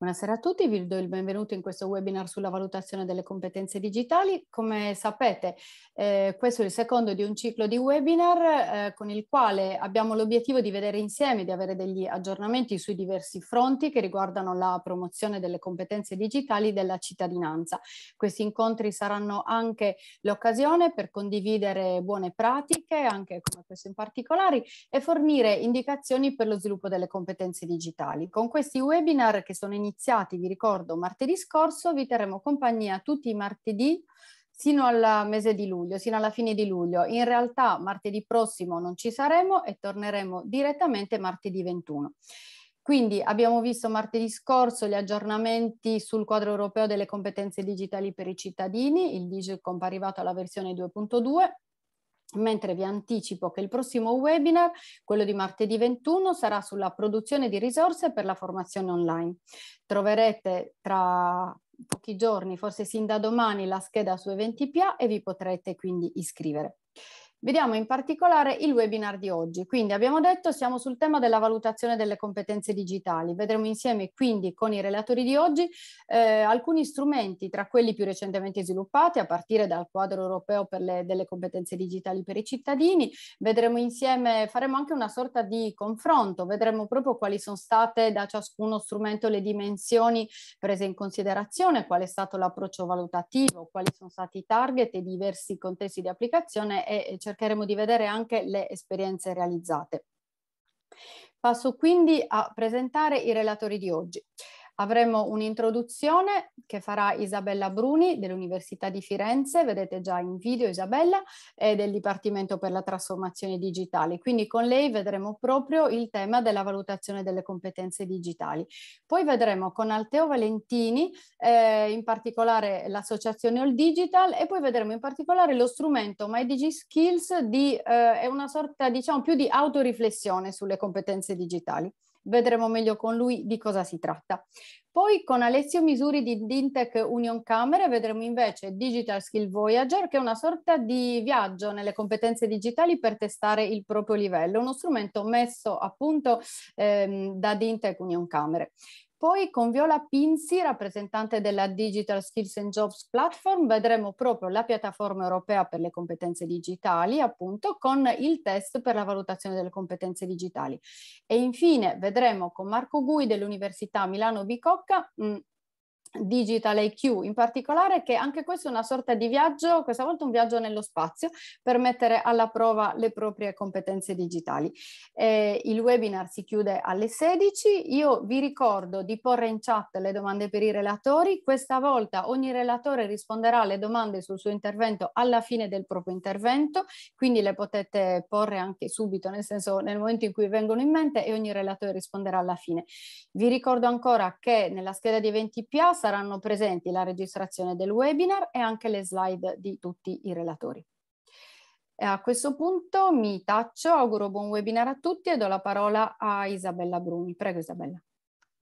Buonasera a tutti, vi do il benvenuto in questo webinar sulla valutazione delle competenze digitali. Come sapete, eh, questo è il secondo di un ciclo di webinar eh, con il quale abbiamo l'obiettivo di vedere insieme, di avere degli aggiornamenti sui diversi fronti che riguardano la promozione delle competenze digitali della cittadinanza. Questi incontri saranno anche l'occasione per condividere buone pratiche, anche come questo in particolare, e fornire indicazioni per lo sviluppo delle competenze digitali. Con questi webinar che sono iniziati iniziati, vi ricordo, martedì scorso, vi terremo compagnia tutti i martedì sino al mese di luglio, sino alla fine di luglio. In realtà martedì prossimo non ci saremo e torneremo direttamente martedì 21. Quindi abbiamo visto martedì scorso gli aggiornamenti sul quadro europeo delle competenze digitali per i cittadini, il DIGICOMP arrivato alla versione 2.2, mentre vi anticipo che il prossimo webinar, quello di martedì 21, sarà sulla produzione di risorse per la formazione online. Troverete tra pochi giorni, forse sin da domani, la scheda su Eventipia e vi potrete quindi iscrivere. Vediamo in particolare il webinar di oggi. Quindi abbiamo detto siamo sul tema della valutazione delle competenze digitali. Vedremo insieme quindi con i relatori di oggi eh, alcuni strumenti tra quelli più recentemente sviluppati a partire dal quadro europeo per le, delle competenze digitali per i cittadini. Vedremo insieme, faremo anche una sorta di confronto, vedremo proprio quali sono state da ciascuno strumento le dimensioni prese in considerazione, qual è stato l'approccio valutativo, quali sono stati i target e diversi contesti di applicazione e, e cercheremo di vedere anche le esperienze realizzate. Passo quindi a presentare i relatori di oggi. Avremo un'introduzione che farà Isabella Bruni dell'Università di Firenze, vedete già in video Isabella, e del Dipartimento per la Trasformazione Digitale. Quindi con lei vedremo proprio il tema della valutazione delle competenze digitali. Poi vedremo con Alteo Valentini eh, in particolare l'associazione All Digital e poi vedremo in particolare lo strumento MyDigi Skills di, eh, è una sorta diciamo più di autoriflessione sulle competenze digitali vedremo meglio con lui di cosa si tratta. Poi con Alessio Misuri di Dintech Union Camere vedremo invece Digital Skill Voyager, che è una sorta di viaggio nelle competenze digitali per testare il proprio livello, uno strumento messo a punto ehm, da Dintech Union Camere. Poi con Viola Pinzi, rappresentante della Digital Skills and Jobs Platform, vedremo proprio la piattaforma europea per le competenze digitali, appunto, con il test per la valutazione delle competenze digitali. E infine vedremo con Marco Gui dell'Università Milano Bicocca mm, Digital IQ in particolare, che anche questo è una sorta di viaggio, questa volta un viaggio nello spazio, per mettere alla prova le proprie competenze digitali. Eh, il webinar si chiude alle 16, io vi ricordo di porre in chat le domande per i relatori, questa volta ogni relatore risponderà alle domande sul suo intervento alla fine del proprio intervento, quindi le potete porre anche subito, nel senso nel momento in cui vengono in mente e ogni relatore risponderà alla fine. Vi ricordo ancora che nella scheda di eventi Piazza saranno presenti la registrazione del webinar e anche le slide di tutti i relatori. E a questo punto mi taccio, auguro buon webinar a tutti e do la parola a Isabella Bruni. Prego Isabella.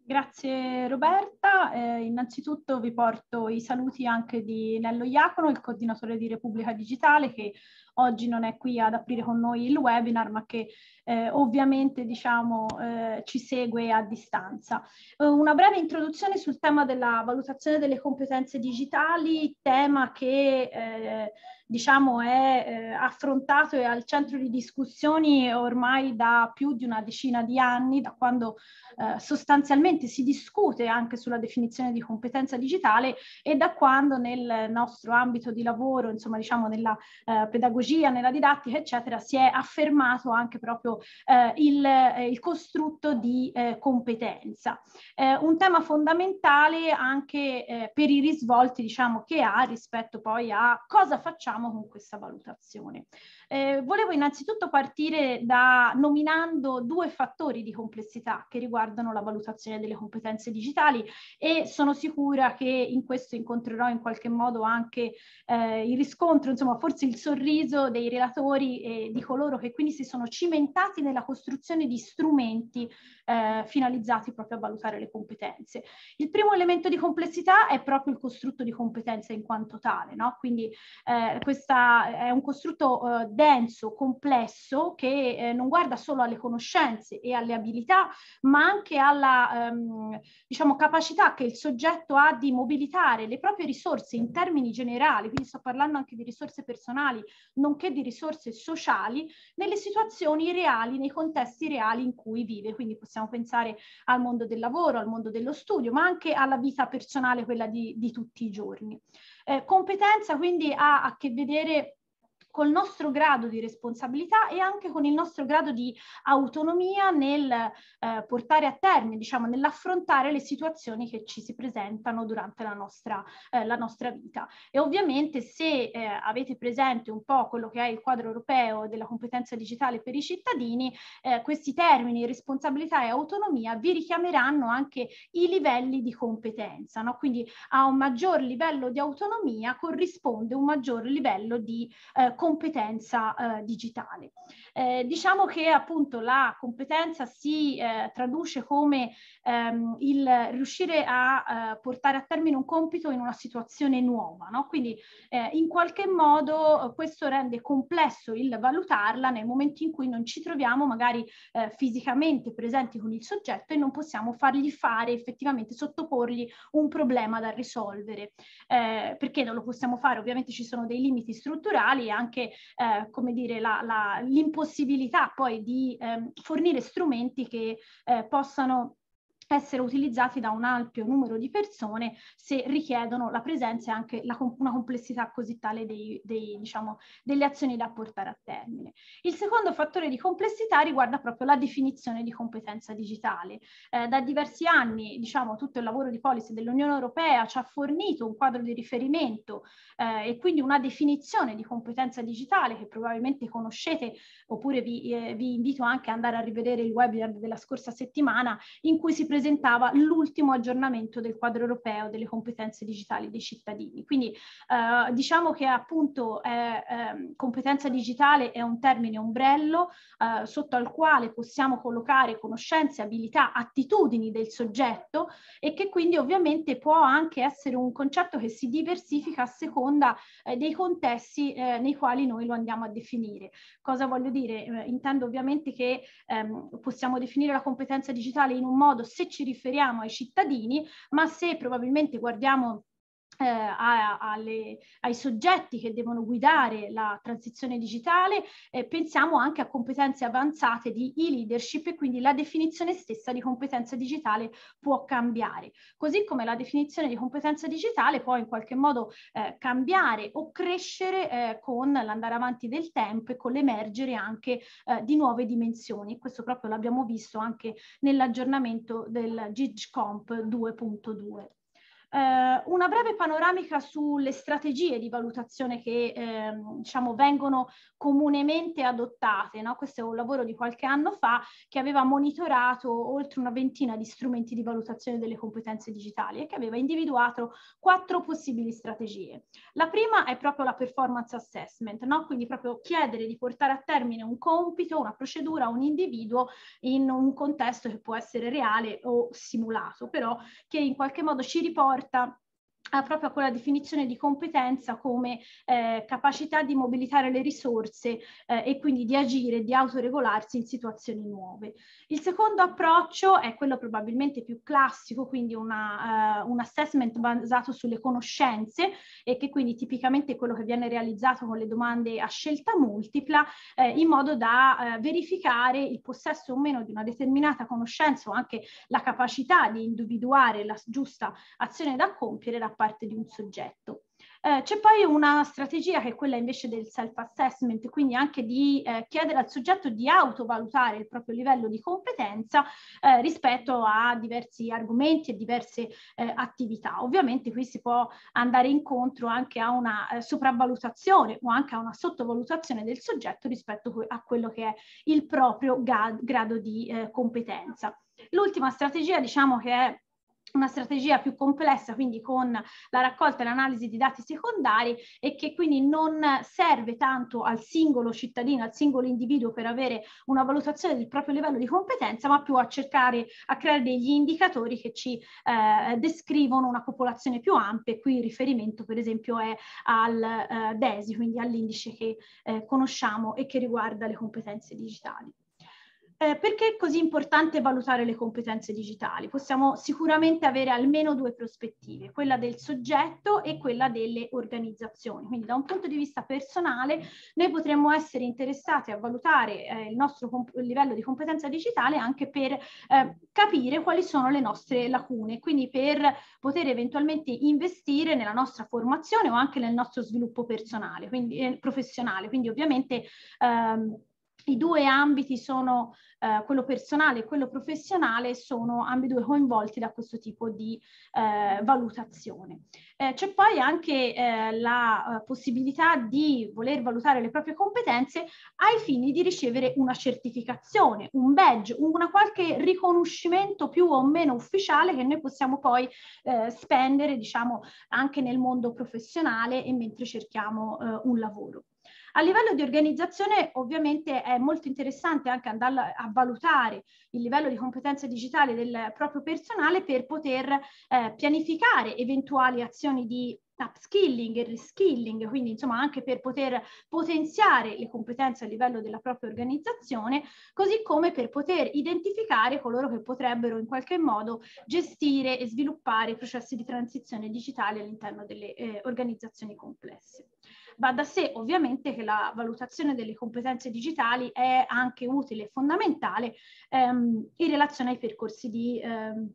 Grazie Roberta, eh, innanzitutto vi porto i saluti anche di Nello Iacono, il coordinatore di Repubblica Digitale che oggi non è qui ad aprire con noi il webinar, ma che eh, ovviamente diciamo, eh, ci segue a distanza. Eh, una breve introduzione sul tema della valutazione delle competenze digitali, tema che eh, diciamo è eh, affrontato e al centro di discussioni ormai da più di una decina di anni, da quando eh, sostanzialmente si discute anche sulla definizione di competenza digitale e da quando nel nostro ambito di lavoro, insomma diciamo nella pedagogia pedagogia, nella didattica, eccetera, si è affermato anche proprio eh, il, eh, il, costrutto di eh, competenza. Eh, un tema fondamentale anche eh, per i risvolti diciamo, che ha rispetto poi a cosa facciamo con questa valutazione. Eh, volevo innanzitutto partire da nominando due fattori di complessità che riguardano la valutazione delle competenze digitali e sono sicura che in questo incontrerò in qualche modo anche il riscontro, insomma forse il sorriso avviso dei relatori e eh, di coloro che quindi si sono cimentati nella costruzione di strumenti eh, finalizzati proprio a valutare le competenze. Il primo elemento di complessità è proprio il costrutto di competenza in quanto tale, no? quindi eh, è un costrutto eh, denso, complesso, che eh, non guarda solo alle conoscenze e alle abilità, ma anche alla ehm, diciamo, capacità che il soggetto ha di mobilitare le proprie risorse in termini generali, quindi sto parlando anche di risorse personali, nonché di risorse sociali nelle situazioni reali, nei contesti reali in cui vive. Quindi possiamo pensare al mondo del lavoro, al mondo dello studio, ma anche alla vita personale, quella di, di tutti i giorni. Eh, competenza quindi ha a che vedere col nostro grado di responsabilità e anche con il nostro grado di autonomia nel eh, portare a termine, diciamo, nell'affrontare le situazioni che ci si presentano durante la nostra, eh, la nostra vita. E ovviamente se eh, avete presente un po' quello che è il quadro europeo della competenza digitale per i cittadini, eh, questi termini responsabilità e autonomia vi richiameranno anche i livelli di competenza, no? quindi a un maggior livello di autonomia corrisponde un maggior livello di eh, competenza competenza eh, digitale. Eh, diciamo che appunto la competenza si eh, traduce come ehm, il riuscire a eh, portare a termine un compito in una situazione nuova, no? quindi eh, in qualche modo eh, questo rende complesso il valutarla nel momento in cui non ci troviamo magari fisicamente presenti con il soggetto e non possiamo fargli fare effettivamente sottoporgli un problema da risolvere, perché non lo possiamo fare, ovviamente ci sono dei limiti strutturali e anche anche, eh, come dire, la, la, l'impossibilità poi di eh, fornire strumenti che eh, possano essere utilizzati da un ampio numero di persone se richiedono la presenza e anche la, una complessità così tale dei, dei, diciamo, delle azioni da portare a termine. Il secondo fattore di complessità riguarda proprio la definizione di competenza digitale. Eh, da diversi anni diciamo, tutto il lavoro di policy dell'Unione Europea ci ha fornito un quadro di riferimento eh, e quindi una definizione di competenza digitale che probabilmente conoscete oppure vi, eh, vi invito anche ad andare a rivedere il webinar della scorsa settimana in cui si presenta rappresentava l'ultimo aggiornamento del quadro europeo delle competenze digitali dei cittadini. Quindi eh, diciamo che appunto è, eh, competenza digitale è un termine ombrello eh, sotto al quale possiamo collocare conoscenze, abilità, attitudini del soggetto e che quindi ovviamente può anche essere un concetto che si diversifica a seconda eh, dei contesti eh, nei quali noi lo andiamo a definire. Cosa voglio dire? Eh, intendo ovviamente che ehm, possiamo definire la competenza digitale in un modo se se ci riferiamo ai cittadini, ma se probabilmente guardiamo eh, a, a ai soggetti che devono guidare la transizione digitale, eh, pensiamo anche a competenze avanzate di e-leadership e quindi la definizione stessa di competenza digitale può cambiare, così come la definizione di competenza digitale può in qualche modo eh, cambiare o crescere eh, con l'andare avanti del tempo e con l'emergere anche eh, di nuove dimensioni. Questo proprio l'abbiamo visto anche nell'aggiornamento del GIGCOMP 2.2. Eh, una breve panoramica sulle strategie di valutazione che ehm, diciamo, vengono comunemente adottate. No? Questo è un lavoro di qualche anno fa che aveva monitorato oltre una ventina di strumenti di valutazione delle competenze digitali e che aveva individuato quattro possibili strategie. La prima è proprio la performance assessment, no? quindi proprio chiedere di portare a termine un compito, una procedura, un individuo in un contesto che può essere reale o simulato, però che in qualche modo ci riporta porta ha proprio quella definizione di competenza come eh, capacità di mobilitare le risorse eh, e quindi di agire, di autoregolarsi in situazioni nuove. Il secondo approccio è quello probabilmente più classico, quindi una, uh, un assessment basato sulle conoscenze e che quindi tipicamente è quello che viene realizzato con le domande a scelta multipla eh, in modo da eh, verificare il possesso o meno di una determinata conoscenza o anche la capacità di individuare la giusta azione da compiere da parte di un soggetto. Eh, c'è poi una strategia che è quella invece del self-assessment, quindi anche di eh, chiedere al soggetto di autovalutare il proprio livello di competenza eh, rispetto a diversi argomenti e diverse eh, attività. Ovviamente qui si può andare incontro anche a una eh, sopravvalutazione o anche a una sottovalutazione del soggetto rispetto a quello che è il proprio grado di eh, competenza. L'ultima strategia, diciamo che è una strategia più complessa, quindi con la raccolta e l'analisi di dati secondari e che quindi non serve tanto al singolo cittadino, al singolo individuo per avere una valutazione del proprio livello di competenza, ma più a cercare, a creare degli indicatori che ci eh, descrivono una popolazione più ampia. E qui il riferimento per esempio è al eh, DESI, quindi all'indice che eh, conosciamo e che riguarda le competenze digitali. Eh, perché è così importante valutare le competenze digitali? Possiamo sicuramente avere almeno due prospettive, quella del soggetto e quella delle organizzazioni. Quindi da un punto di vista personale noi potremmo essere interessati a valutare eh, il nostro comp- livello di competenza digitale anche per eh, capire quali sono le nostre lacune, quindi per poter eventualmente investire nella nostra formazione o anche nel nostro sviluppo personale, quindi, eh, professionale. Quindi ovviamente... Ehm, i due ambiti sono eh, quello personale e quello professionale sono ambedue coinvolti da questo tipo di eh, valutazione. Eh, c'è poi anche eh, la eh, possibilità di voler valutare le proprie competenze ai fini di ricevere una certificazione, un badge, una qualche riconoscimento più o meno ufficiale che noi possiamo poi eh, spendere diciamo anche nel mondo professionale e mentre cerchiamo un lavoro. A livello di organizzazione ovviamente è molto interessante anche andare a valutare il livello di competenze digitali del proprio personale per poter eh, pianificare eventuali azioni di upskilling e reskilling, quindi insomma anche per poter potenziare le competenze a livello della propria organizzazione, così come per poter identificare coloro che potrebbero in qualche modo gestire e sviluppare processi di transizione digitale all'interno delle eh, organizzazioni complesse. Va da sé ovviamente che la valutazione delle competenze digitali è anche utile e fondamentale ehm, in relazione ai percorsi di ehm,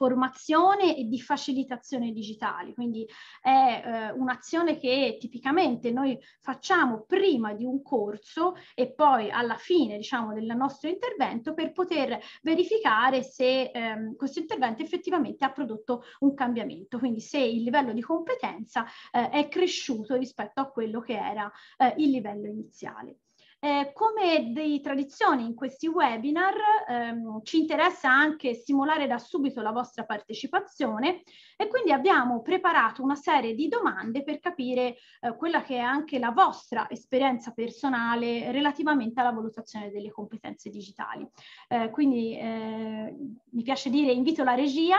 formazione e di facilitazione digitali. Quindi è eh, un'azione che tipicamente noi facciamo prima di un corso e poi alla fine diciamo, del nostro intervento per poter verificare se ehm, questo intervento effettivamente ha prodotto un cambiamento, quindi se il livello di competenza eh, è cresciuto rispetto a quello che era eh, il livello iniziale. Eh, come di tradizione in questi webinar ehm, ci interessa anche stimolare da subito la vostra partecipazione e quindi abbiamo preparato una serie di domande per capire eh, quella che è anche la vostra esperienza personale relativamente alla valutazione delle competenze digitali. Eh, quindi eh, mi piace dire invito la regia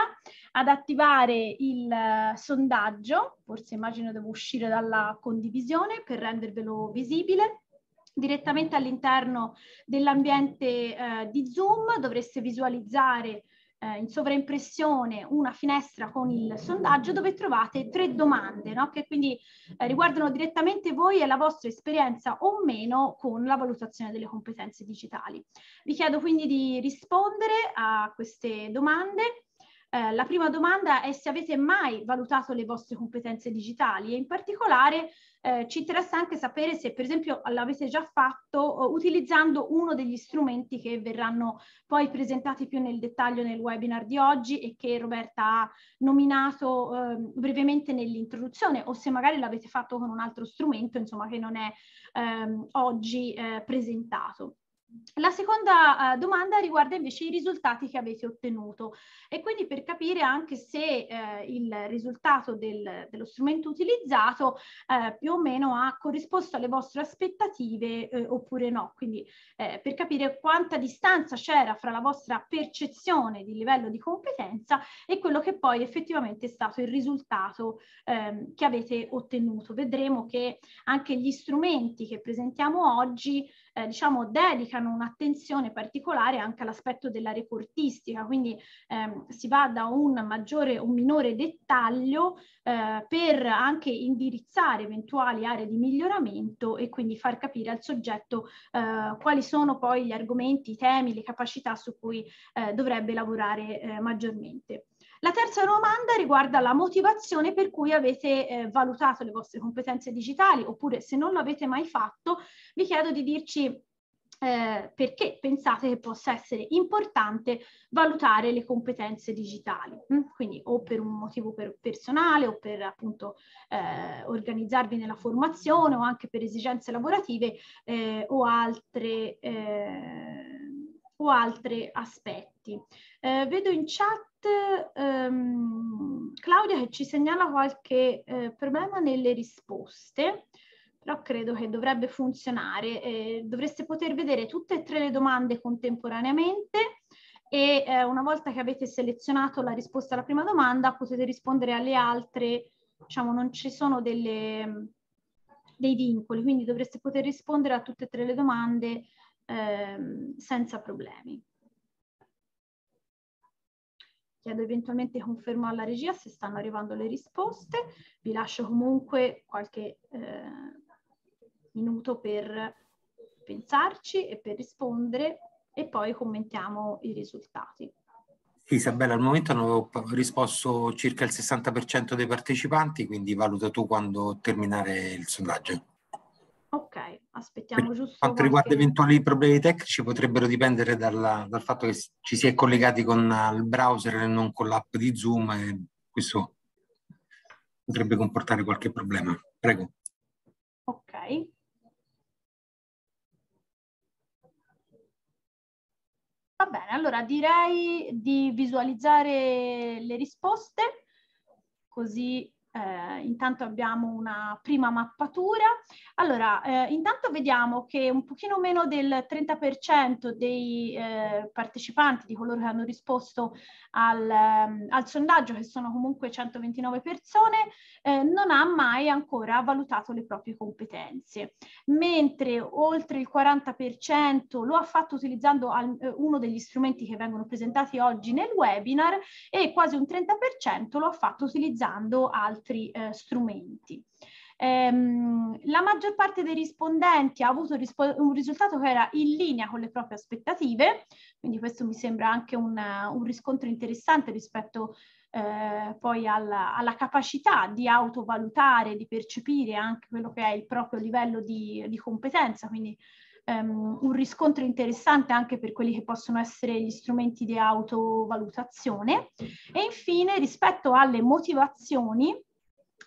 ad attivare il eh, sondaggio, forse immagino devo uscire dalla condivisione per rendervelo visibile direttamente all'interno dell'ambiente eh, di Zoom, dovreste visualizzare eh, in sovraimpressione una finestra con il sondaggio dove trovate tre domande no? che quindi eh, riguardano direttamente voi e la vostra esperienza o meno con la valutazione delle competenze digitali. Vi chiedo quindi di rispondere a queste domande eh, la prima domanda è se avete mai valutato le vostre competenze digitali e in particolare eh, ci interessa anche sapere se per esempio l'avete già fatto eh, utilizzando uno degli strumenti che verranno poi presentati più nel dettaglio nel webinar di oggi e che Roberta ha nominato ehm, brevemente nell'introduzione o se magari l'avete fatto con un altro strumento insomma che non è ehm, oggi eh, presentato. La seconda uh, domanda riguarda invece i risultati che avete ottenuto e quindi per capire anche se eh, il risultato del, dello strumento utilizzato eh, più o meno ha corrisposto alle vostre aspettative eh, oppure no, quindi eh, per capire quanta distanza c'era fra la vostra percezione di livello di competenza e quello che poi effettivamente è stato il risultato ehm, che avete ottenuto. Vedremo che anche gli strumenti che presentiamo oggi eh, diciamo, dedicano un'attenzione particolare anche all'aspetto della reportistica, quindi ehm, si va da un maggiore o minore dettaglio eh, per anche indirizzare eventuali aree di miglioramento e quindi far capire al soggetto eh, quali sono poi gli argomenti, i temi, le capacità su cui eh, dovrebbe lavorare eh, maggiormente. La terza domanda riguarda la motivazione per cui avete eh, valutato le vostre competenze digitali, oppure se non l'avete mai fatto, vi chiedo di dirci eh, perché pensate che possa essere importante valutare le competenze digitali, mh? Hm? quindi o per un motivo per personale o per appunto eh, organizzarvi nella formazione o anche per esigenze lavorative eh, o, altre, eh, o altri aspetti. Eh, vedo in chat ehm, Claudia che ci segnala qualche eh, problema nelle risposte, però credo che dovrebbe funzionare. Eh, dovreste poter vedere tutte e tre le domande contemporaneamente e eh, una volta che avete selezionato la risposta alla prima domanda potete rispondere alle altre, diciamo non ci sono delle, dei vincoli, quindi dovreste poter rispondere a tutte e tre le domande ehm, senza problemi chiedo eventualmente conferma alla regia se stanno arrivando le risposte, vi lascio comunque qualche eh, minuto per pensarci e per rispondere e poi commentiamo i risultati. Isabella, al momento hanno risposto circa il 60% dei partecipanti, quindi valuta tu quando terminare il sondaggio. Ok, aspettiamo per giusto. Per quanto qualche... riguarda eventuali problemi tecnici, potrebbero dipendere dalla, dal fatto che ci si è collegati con eh, il browser e non con l'app di Zoom, e questo potrebbe comportare qualche problema. Prego. Ok. Va bene, allora direi di visualizzare le risposte, così eh, intanto abbiamo una prima mappatura. Allora, eh, intanto vediamo che un pochino meno del 30% dei eh, partecipanti, di coloro che hanno risposto al, ehm, al, sondaggio, che sono comunque 129 persone, eh, non ha mai ancora valutato le proprie competenze, mentre oltre il 40% lo ha fatto utilizzando al, eh, uno degli strumenti che vengono presentati oggi nel webinar e quasi un 30% lo ha fatto utilizzando altri altri eh, strumenti. Ehm, la maggior parte dei rispondenti ha avuto rispo- un risultato che era in linea con le proprie aspettative, quindi questo mi sembra anche un, un riscontro interessante rispetto eh, poi alla, alla, capacità di autovalutare, di percepire anche quello che è il proprio livello di, di competenza, quindi ehm, un riscontro interessante anche per quelli che possono essere gli strumenti di autovalutazione. E infine rispetto alle motivazioni,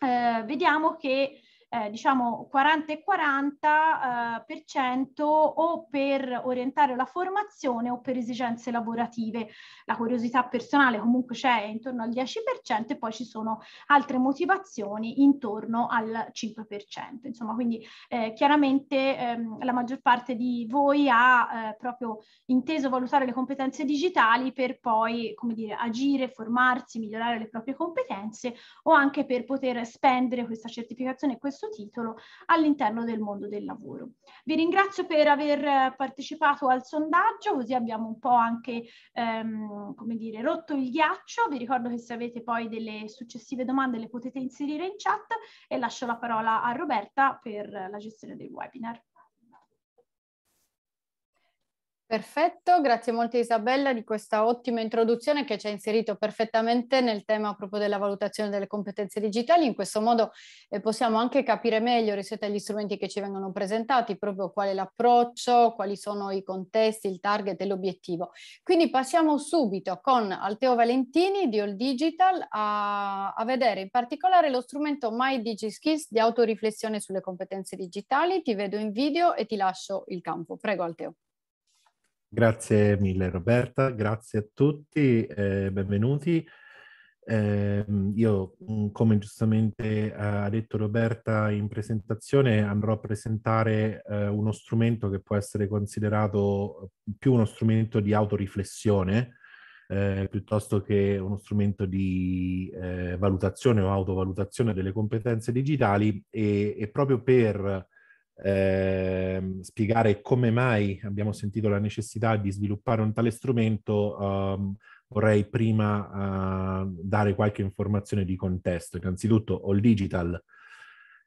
eh, vediamo che eh, diciamo 40 e 40 eh, per cento o per orientare la formazione o per esigenze lavorative. La curiosità personale comunque c'è intorno al 10% e poi ci sono altre motivazioni intorno al 5%. Insomma, quindi eh, chiaramente ehm, la maggior parte di voi ha eh, proprio inteso valutare le competenze digitali per poi, come dire, agire, formarsi, migliorare le proprie competenze o anche per poter spendere questa certificazione e questo stesso titolo all'interno del mondo del lavoro. Vi ringrazio per aver eh, partecipato al sondaggio, così abbiamo un po' anche, ehm, come dire, rotto il ghiaccio. Vi ricordo che se avete poi delle successive domande le potete inserire in chat e lascio la parola a Roberta per la gestione del webinar. Perfetto, grazie molto Isabella di questa ottima introduzione che ci ha inserito perfettamente nel tema proprio della valutazione delle competenze digitali. In questo modo eh, possiamo anche capire meglio rispetto agli strumenti che ci vengono presentati, proprio qual è l'approccio, quali sono i contesti, il target e l'obiettivo. Quindi passiamo subito con Alteo Valentini di All Digital a, a vedere in particolare lo strumento My DigiSkills di autoriflessione sulle competenze digitali. Ti vedo in video e ti lascio il campo. Prego Alteo. Grazie mille Roberta, grazie a tutti, eh, benvenuti. Eh, io, mm, come giustamente ha detto Roberta in presentazione, andrò a presentare eh, uno strumento che può essere considerato più uno strumento di autoriflessione eh, piuttosto che uno strumento di eh, valutazione o autovalutazione delle competenze digitali e, e proprio per eh, spiegare come mai abbiamo sentito la necessità di sviluppare un tale strumento, um, vorrei prima uh, dare qualche informazione di contesto. Innanzitutto, All Digital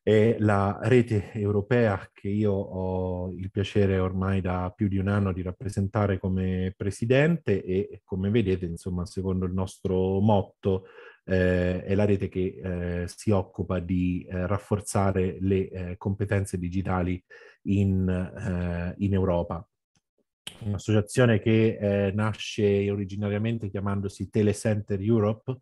è la rete europea che io ho il piacere ormai da più di un anno di rappresentare come presidente e come vedete, insomma, secondo il nostro motto, eh, è la rete che eh, si occupa di eh, rafforzare le eh, competenze digitali in, eh, in Europa. Un'associazione che eh, nasce originariamente chiamandosi Telecenter Europe,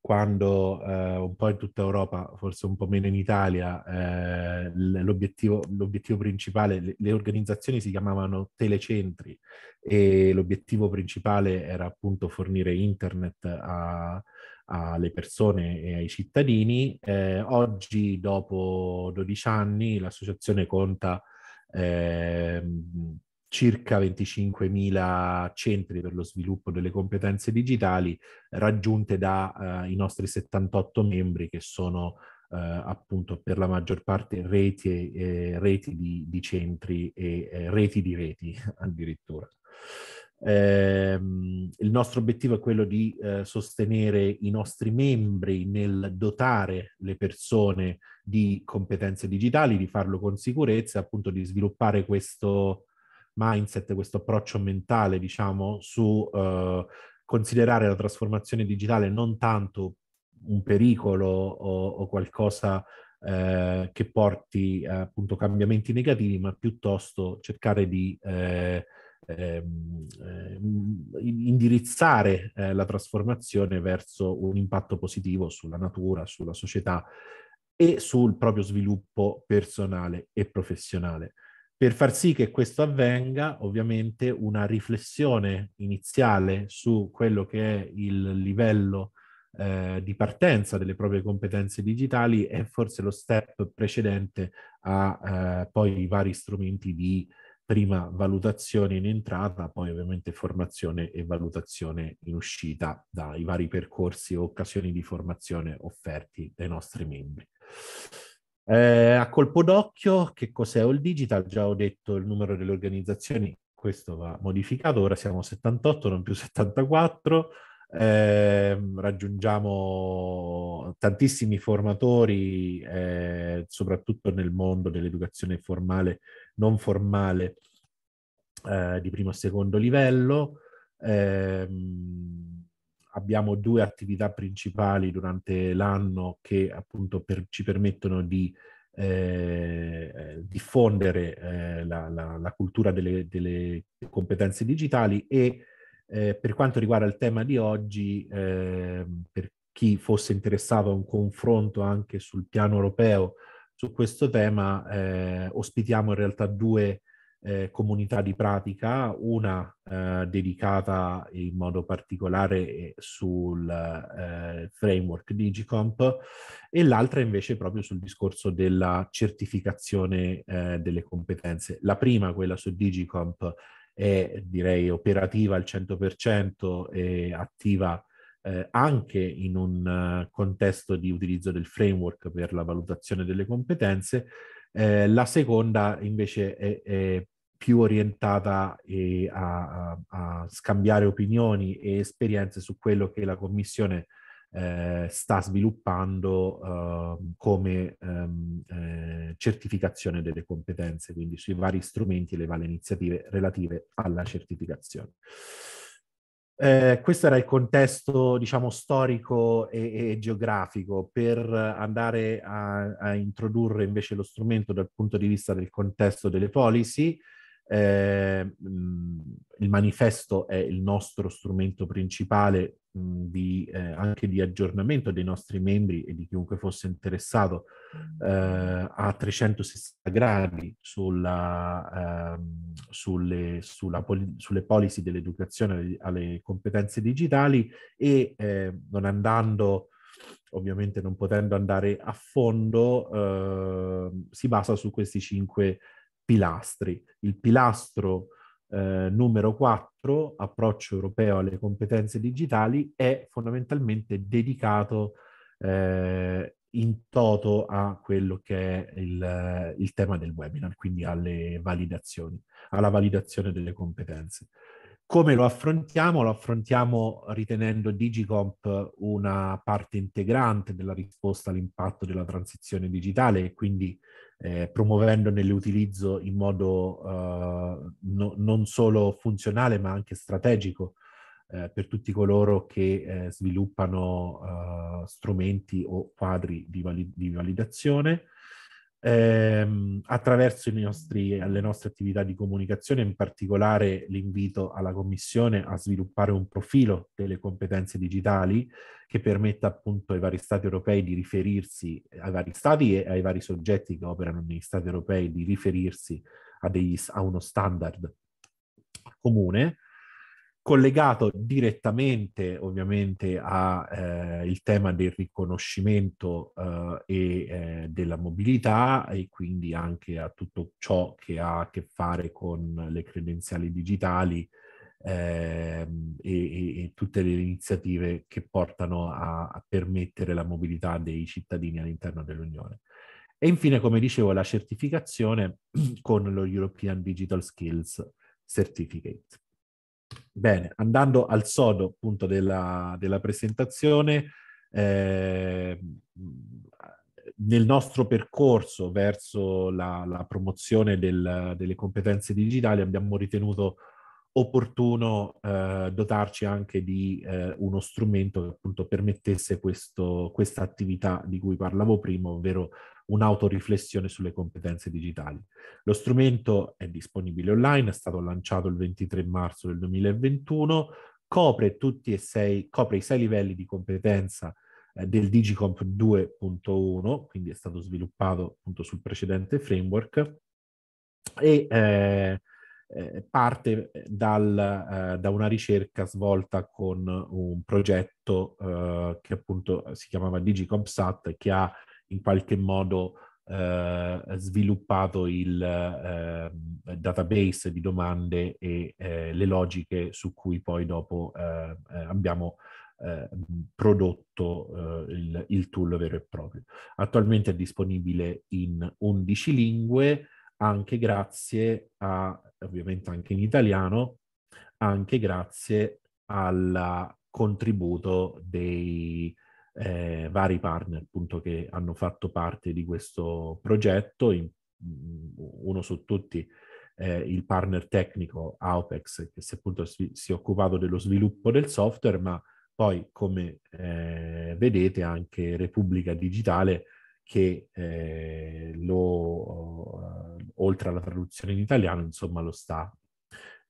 quando un po' in tutta Europa, forse un po' meno in Italia, l'obiettivo, l'obiettivo, principale, le, le organizzazioni si chiamavano telecentri e l'obiettivo principale era appunto fornire internet a, alle persone e ai cittadini. Eh, oggi, dopo 12 anni, l'associazione conta eh, circa 25.000 centri per lo sviluppo delle competenze digitali raggiunte dai eh, nostri 78 membri che sono eh, appunto per la maggior parte reti, eh, reti di, di, centri e eh, reti di reti addirittura. Ehm, il nostro obiettivo è quello di eh, sostenere i nostri membri nel dotare le persone di competenze digitali, di farlo con sicurezza, appunto di sviluppare questo mindset, questo approccio mentale, diciamo, su eh, considerare la trasformazione digitale non tanto un pericolo o, o qualcosa eh, che porti eh, appunto cambiamenti negativi, ma piuttosto cercare di eh, ehm, ehm indirizzare eh, la trasformazione verso un impatto positivo sulla natura, sulla società e sul proprio sviluppo personale e professionale. Per far sì che questo avvenga, ovviamente una riflessione iniziale su quello che è il livello eh, di partenza delle proprie competenze digitali è forse lo step precedente a eh, poi i vari strumenti di prima valutazione in entrata, poi ovviamente formazione e valutazione in uscita dai vari percorsi o occasioni di formazione offerti dai nostri membri. Eh, a colpo d'occhio, che cos'è All Digital? Già ho detto il numero delle organizzazioni, questo va modificato, ora siamo 78, non più 74. Eh, raggiungiamo tantissimi formatori, eh, soprattutto nel mondo dell'educazione formale non formale eh, di primo e secondo livello. Eh, abbiamo due attività principali durante l'anno che appunto per, ci permettono di eh, diffondere eh, la, la, la, cultura delle, delle, competenze digitali e eh, per quanto riguarda il tema di oggi, ehm, per chi fosse interessato a un confronto anche sul piano europeo su questo tema eh, ospitiamo in realtà due eh, comunità di pratica, una eh, dedicata in modo particolare eh, sul eh, framework Digicomp e l'altra invece proprio sul discorso della certificazione eh, delle competenze. La prima, quella su Digicomp, è direi operativa al 100% e attiva eh, anche in un uh, contesto di utilizzo del framework per la valutazione delle competenze, eh, la seconda invece è, è più orientata eh, a, a, a, scambiare opinioni e esperienze su quello che la Commissione eh, sta sviluppando ehm, come ehm, eh, certificazione delle competenze, quindi sui vari strumenti e le varie iniziative relative alla certificazione. Eh, questo era il contesto, diciamo, storico e, e geografico. Per andare a, a, introdurre invece lo strumento dal punto di vista del contesto delle policy, eh, mm, il manifesto è il nostro strumento principale di, eh, anche di aggiornamento dei nostri membri e di chiunque fosse interessato eh, a 360 gradi sulla, eh, sulle, sulla poli- sulle policy dell'educazione alle competenze digitali e eh, non andando ovviamente non potendo andare a fondo ehm, si basa su questi cinque pilastri il pilastro eh, numero 4, approccio europeo alle competenze digitali, è fondamentalmente dedicato eh, in toto a quello che è il, eh, il, tema del webinar, quindi alle validazioni, alla validazione delle competenze. Come lo affrontiamo? Lo affrontiamo ritenendo Digicomp una parte integrante della risposta all'impatto della transizione digitale e quindi eh, promuovendone l'utilizzo in modo eh, no, non solo funzionale ma anche strategico eh, per tutti coloro che eh, sviluppano eh, strumenti o quadri di, vali- di validazione ehm, attraverso nostri, le nostre attività di comunicazione, in particolare l'invito alla Commissione a sviluppare un profilo delle competenze digitali che permetta appunto ai vari Stati europei di riferirsi, ai vari Stati e ai vari soggetti che operano negli Stati europei di riferirsi a, degli, a uno standard comune collegato direttamente ovviamente al eh, tema del riconoscimento eh, e eh, della mobilità e quindi anche a tutto ciò che ha a che fare con le credenziali digitali ehm, e, e, tutte le iniziative che portano a, a permettere la mobilità dei cittadini all'interno dell'Unione. E infine, come dicevo, la certificazione con lo European Digital Skills Certificate. Bene, andando al sodo appunto della, della presentazione, eh, nel nostro percorso verso la, la promozione del, delle competenze digitali abbiamo ritenuto opportuno eh, dotarci anche di eh, uno strumento che appunto permettesse questa attività di cui parlavo prima, ovvero un'autoriflessione sulle competenze digitali. Lo strumento è disponibile online, è stato lanciato il 23 marzo del 2021, copre, tutti e sei, copre i sei livelli di competenza eh, del Digicomp 2.1, quindi è stato sviluppato appunto sul precedente framework e eh, eh, parte dal, eh, da una ricerca svolta con un progetto eh, che appunto si chiamava DigiCompSat che ha in qualche modo eh, sviluppato il eh, database di domande e eh, le logiche su cui poi dopo eh, eh, abbiamo ehm, prodotto eh, il, il, tool vero e proprio. Attualmente è disponibile in 11 lingue, anche grazie a, ovviamente anche in italiano, anche grazie al contributo dei eh, vari partner appunto che hanno fatto parte di questo progetto, in, mm, uno su tutti eh, il partner tecnico Aupex che si, appunto si, si, è occupato dello sviluppo del software, ma poi come eh, vedete anche Repubblica Digitale che eh, lo, eh, oltre alla traduzione in italiano, insomma, lo sta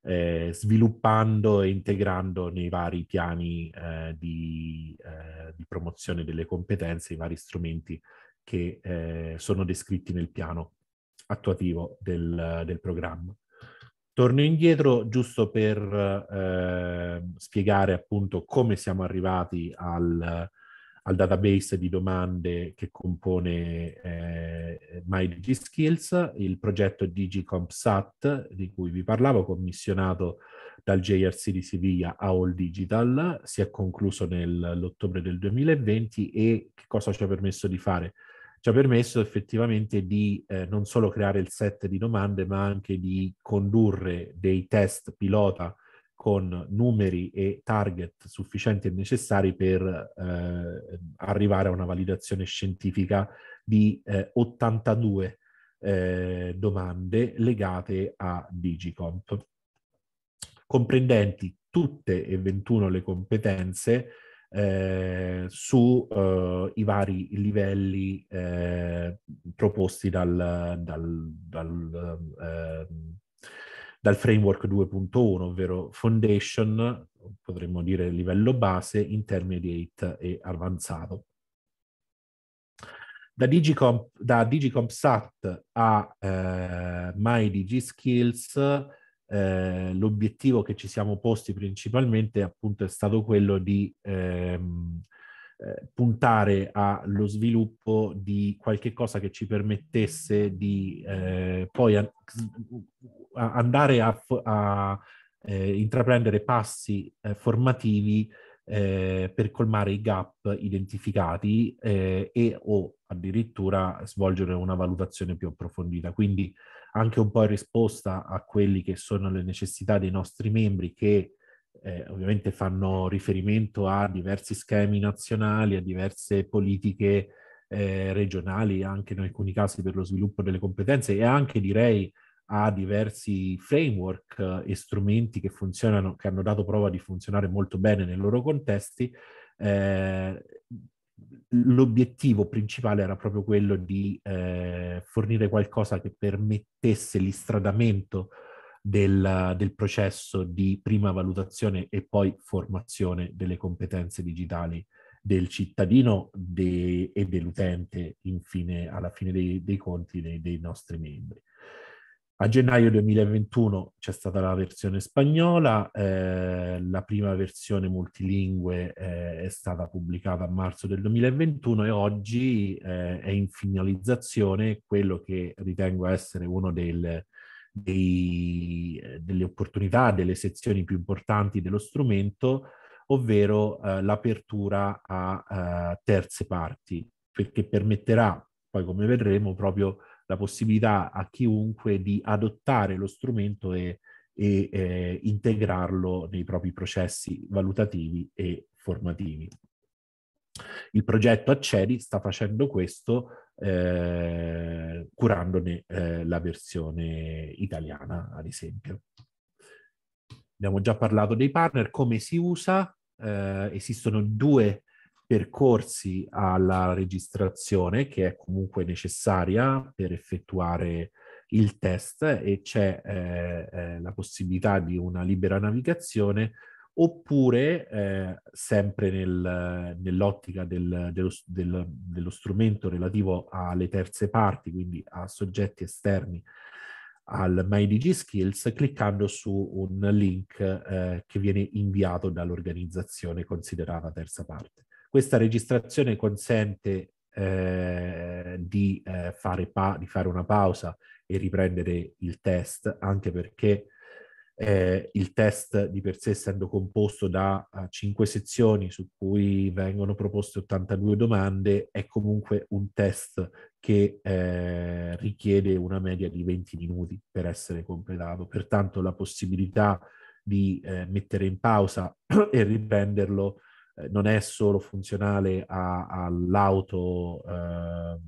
eh, sviluppando e integrando nei vari piani eh, di, eh, di, promozione delle competenze i vari strumenti che eh, sono descritti nel piano attuativo del, del programma. Torno indietro giusto per eh, spiegare appunto come siamo arrivati al, al database di domande che compone eh, MyDigiSkills, il progetto DigiCompSat di cui vi parlavo, commissionato dal JRC di Siviglia a All Digital, si è concluso nell'ottobre del 2020 e che cosa ci ha permesso di fare? Ci ha permesso effettivamente di eh, non solo creare il set di domande, ma anche di condurre dei test pilota con numeri e target sufficienti e necessari per eh, arrivare a una validazione scientifica di eh, 82 eh, domande legate a Digicomp, comprendenti tutte e 21 le competenze eh, sui eh, vari livelli eh, proposti dal, dal, dal ehm, dal framework 2.1, ovvero foundation, potremmo dire livello base, intermediate e avanzato. Da Digicomp, da Digicomp SAT a eh, My eh, l'obiettivo che ci siamo posti principalmente appunto è stato quello di ehm, eh, puntare allo sviluppo di qualche cosa che ci permettesse di eh, poi a, a andare a, a eh, intraprendere passi eh, formativi eh, per colmare i gap identificati e o addirittura svolgere una valutazione più approfondita. Quindi anche un po' in risposta a quelli che sono le necessità dei nostri membri che eh, ovviamente fanno riferimento a diversi schemi nazionali, a diverse politiche eh, regionali, anche in alcuni casi per lo sviluppo delle competenze e anche direi a diversi framework e strumenti che funzionano, che hanno dato prova di funzionare molto bene nei loro contesti. Eh, l'obiettivo principale era proprio quello di eh, fornire qualcosa che permettesse l'istradamento del, del processo di prima valutazione e poi formazione delle competenze digitali del cittadino de, e dell'utente, infine, alla fine dei, dei conti dei, dei, nostri membri. A gennaio 2021 c'è stata la versione spagnola, eh, la prima versione multilingue eh, è stata pubblicata a marzo del 2021 e oggi eh, è in finalizzazione quello che ritengo essere uno del, dei, eh, delle opportunità delle sezioni più importanti dello strumento, ovvero eh, l'apertura a eh, terze parti, perché permetterà, poi come vedremo, proprio la possibilità a chiunque di adottare lo strumento e, e eh, integrarlo nei propri processi valutativi e formativi. Il progetto Accedi sta facendo questo eh, curandone eh, la versione italiana, ad esempio. Abbiamo già parlato dei partner, come si usa? Eh, esistono due percorsi alla registrazione che è comunque necessaria per effettuare il test e c'è eh, eh, la possibilità di una libera navigazione oppure eh, sempre nel, nell'ottica del, dello, del, dello, strumento relativo alle terze parti, quindi a soggetti esterni al MyDG Skills, cliccando su un link eh, che viene inviato dall'organizzazione considerata terza parte. Questa registrazione consente eh, di, eh, fare pa- di, fare una pausa e riprendere il test, anche perché eh, il test di per sé essendo composto da eh, cinque sezioni su cui vengono proposte 82 domande è comunque un test che eh, richiede una media di 20 minuti per essere completato. Pertanto la possibilità di eh, mettere in pausa e riprenderlo eh, non è solo funzionale all'auto ehm,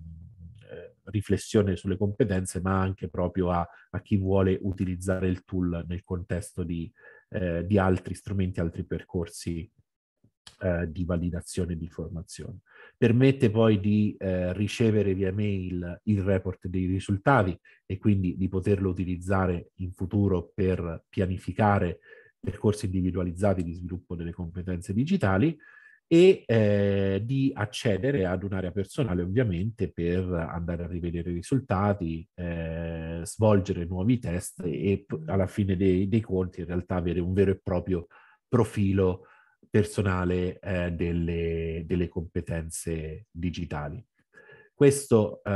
riflessione sulle competenze, ma anche proprio a, a chi vuole utilizzare il tool nel contesto di, eh, di altri strumenti, altri percorsi eh, di validazione di formazione. Permette poi di eh, ricevere via mail il report dei risultati e quindi di poterlo utilizzare in futuro per pianificare percorsi individualizzati di sviluppo delle competenze digitali e eh, di accedere ad un'area personale ovviamente per andare a rivedere i risultati, eh, svolgere nuovi test e alla fine dei, dei, conti in realtà avere un vero e proprio profilo personale eh, delle, delle, competenze digitali. Questo eh,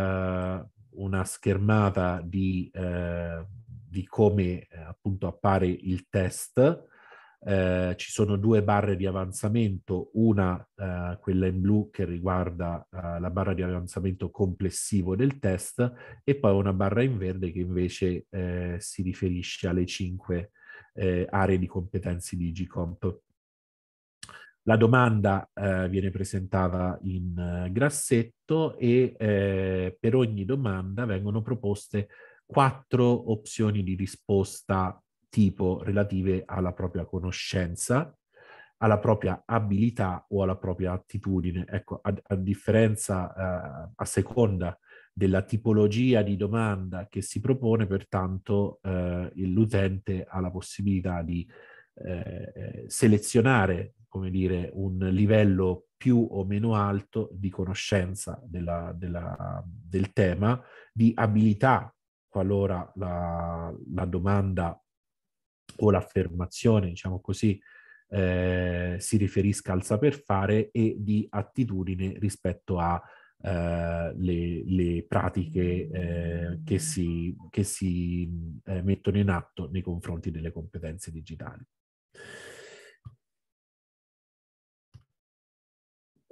una schermata di, eh, di come eh, appunto appare il test eh, ci sono due barre di avanzamento, una eh, quella in blu che riguarda eh, la barra di avanzamento complessivo del test e poi una barra in verde che invece eh, si riferisce alle cinque eh, aree di competenze di Gcomp. La domanda eh, viene presentata in grassetto e per ogni domanda vengono proposte quattro opzioni di risposta tipo relative alla propria conoscenza, alla propria abilità o alla propria attitudine. Ecco, a, a differenza, eh, a seconda della tipologia di domanda che si propone, pertanto eh, l'utente ha la possibilità di eh, selezionare, come dire, un livello più o meno alto di conoscenza della, della, del tema, di abilità qualora la, la domanda o l'affermazione, diciamo così, eh, si riferisca al saper fare e di attitudine rispetto a eh, le, le, pratiche eh, che si, che si eh, mettono in atto nei confronti delle competenze digitali.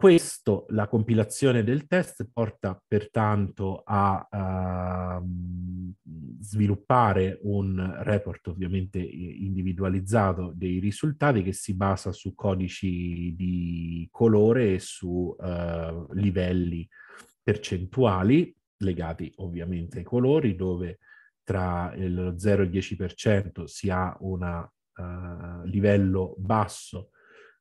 Questo, la compilazione del test, porta pertanto a, a ehm, sviluppare un report ovviamente individualizzato dei risultati che si basa su codici di colore e su uh, livelli percentuali legati ovviamente ai colori, dove tra il 0 e il 10% si ha un uh, ehm, livello basso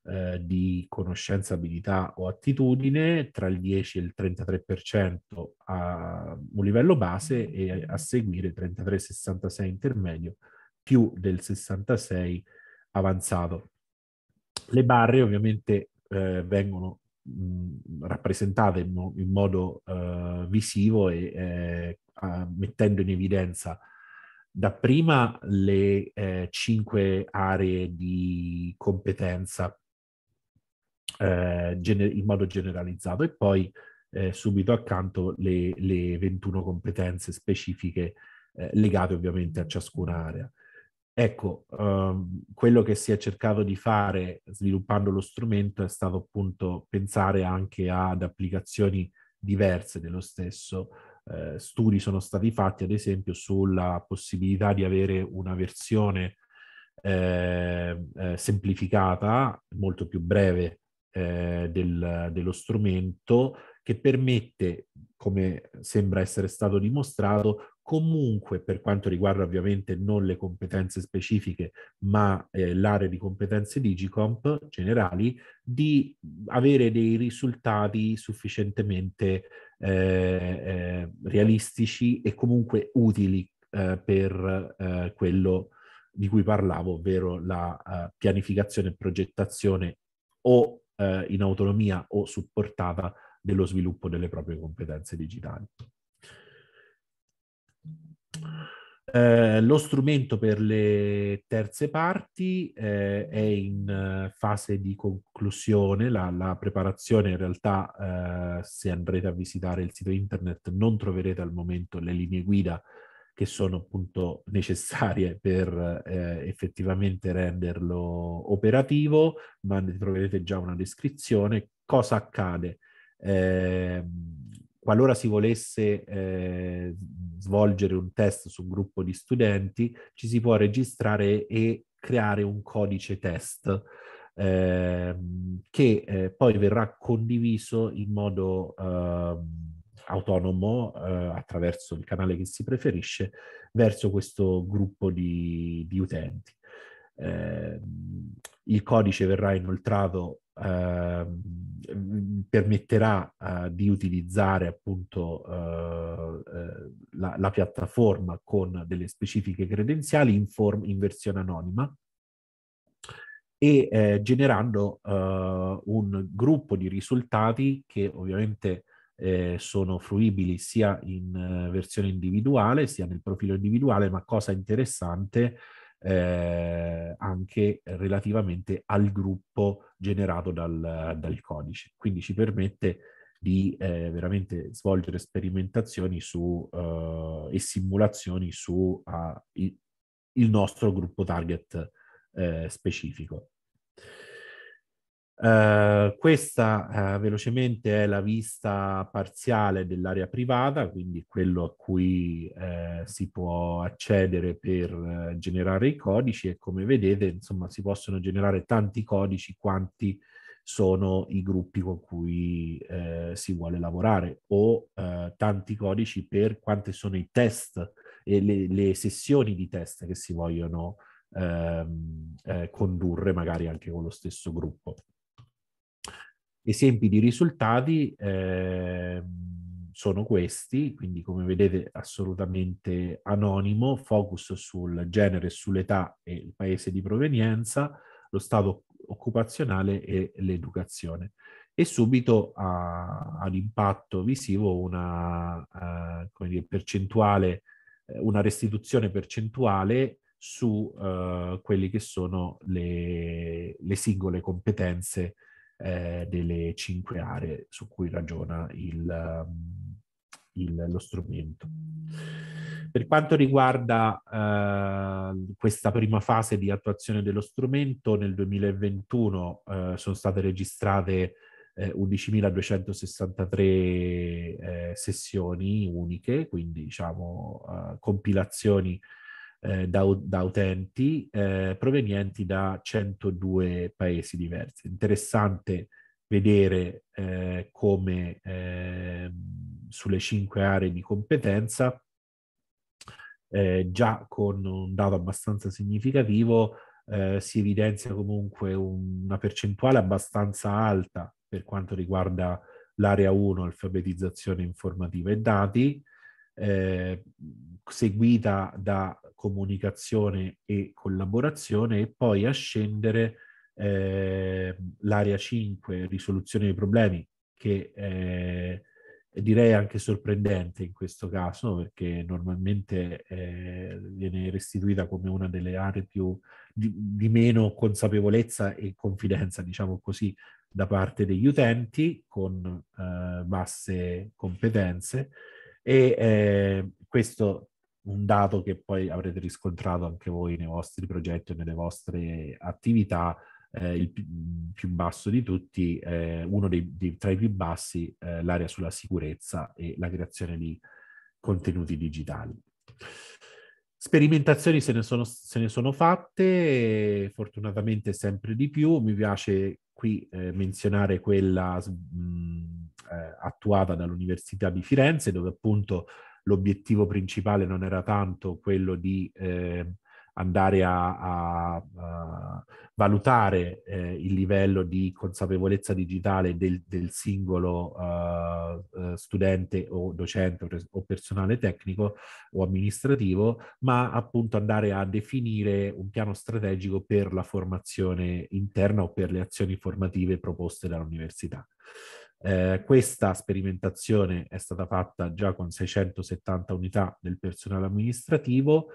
eh, di conoscenza, abilità o attitudine tra il 10 e il 33% a un livello base mm-hmm. e a seguire 33-66 intermedio più del 66 avanzato. Le barre ovviamente eh, vengono mh, mm, rappresentate in, mo- in modo eh, visivo e eh, a- mettendo in evidenza dapprima le eh, cinque aree di competenza eh, gener- in modo generalizzato e poi eh, subito accanto le, le, 21 competenze specifiche eh, legate ovviamente a ciascuna area. Ecco, ehm, quello che si è cercato di fare sviluppando lo strumento è stato appunto pensare anche ad applicazioni diverse dello stesso. Eh, studi sono stati fatti, ad esempio, sulla possibilità di avere una versione eh, eh, semplificata, molto più breve eh, del, dello strumento che permette, come sembra essere stato dimostrato, comunque per quanto riguarda ovviamente non le competenze specifiche, ma eh, l'area di competenze Digicomp generali, di avere dei risultati sufficientemente eh, eh, realistici e comunque utili eh, per eh, quello di cui parlavo, ovvero la eh, pianificazione e progettazione o eh, in autonomia o supportata dello sviluppo delle proprie competenze digitali. Eh, lo strumento per le terze parti eh, è in eh, fase di conclusione, la, la preparazione in realtà eh, se andrete a visitare il sito internet non troverete al momento le linee guida che sono appunto necessarie per eh, effettivamente renderlo operativo, ma ne troverete già una descrizione. Cosa accade? Eh, qualora si volesse eh, svolgere un test su un gruppo di studenti, ci si può registrare e creare un codice test ehm, che eh, poi verrà condiviso in modo ehm, autonomo eh, attraverso il canale che si preferisce verso questo gruppo di, di utenti. Eh, il codice verrà inoltrato, ehm, eh, permetterà di utilizzare appunto eh, eh, la, la, piattaforma con delle specifiche credenziali in, form, in versione anonima e eh, generando eh, un gruppo di risultati che ovviamente eh, sono fruibili sia in eh, versione individuale sia nel profilo individuale, ma cosa interessante eh, anche relativamente al gruppo generato dal, dal codice. Quindi ci permette di eh, veramente svolgere sperimentazioni su, eh, e simulazioni su uh, ah, il, il, nostro gruppo target eh, specifico. Uh, questa uh, velocemente è la vista parziale dell'area privata, quindi quello a cui uh, si può accedere per generare i codici e come vedete insomma si possono generare tanti codici quanti sono i gruppi con cui si vuole lavorare o tanti codici per quante sono i test e le, le sessioni di test che si vogliono ehm, condurre magari anche con lo stesso gruppo. Esempi di risultati eh, sono questi, quindi come vedete assolutamente anonimo, focus sul genere, sull'età e il paese di provenienza, lo stato occupazionale e l'educazione. E subito ha, ad impatto visivo una uh, dire, percentuale, eh, una restituzione percentuale su uh, eh, quelle che sono le, le singole competenze eh, delle cinque aree su cui ragiona il, ehm, il, lo strumento. Per quanto riguarda eh, questa prima fase di attuazione dello strumento, nel 2021 eh, sono state registrate eh, 11.263 eh, sessioni uniche, quindi diciamo eh, compilazioni eh, da, da, utenti eh, provenienti da 102 paesi diversi. Interessante vedere eh, come ehm, sulle cinque aree di competenza, eh, già con un dato abbastanza significativo, eh, si evidenzia comunque un, una percentuale abbastanza alta per quanto riguarda l'area 1, alfabetizzazione informativa e dati, eh, seguita da comunicazione e collaborazione e poi a scendere eh, l'area 5, risoluzione dei problemi, che eh, è, direi anche sorprendente in questo caso perché normalmente eh, viene restituita come una delle aree più di, di, meno consapevolezza e confidenza, diciamo così, da parte degli utenti con eh, basse competenze e eh, questo un dato che poi avrete riscontrato anche voi nei vostri progetti o nelle vostre attività, eh, il più basso di tutti, eh, uno dei, dei, tra i più bassi, eh, l'area sulla sicurezza e la creazione di contenuti digitali. Sperimentazioni se ne sono, se ne sono fatte, fortunatamente sempre di più, mi piace qui eh, menzionare quella mh, eh, attuata dall'Università di Firenze, dove appunto l'obiettivo principale non era tanto quello di eh, andare a, a, a valutare eh, il livello di consapevolezza digitale del, del singolo uh, studente o docente o personale tecnico o amministrativo, ma appunto andare a definire un piano strategico per la formazione interna o per le azioni formative proposte dall'università. Eh, questa sperimentazione è stata fatta già con 670 unità del personale amministrativo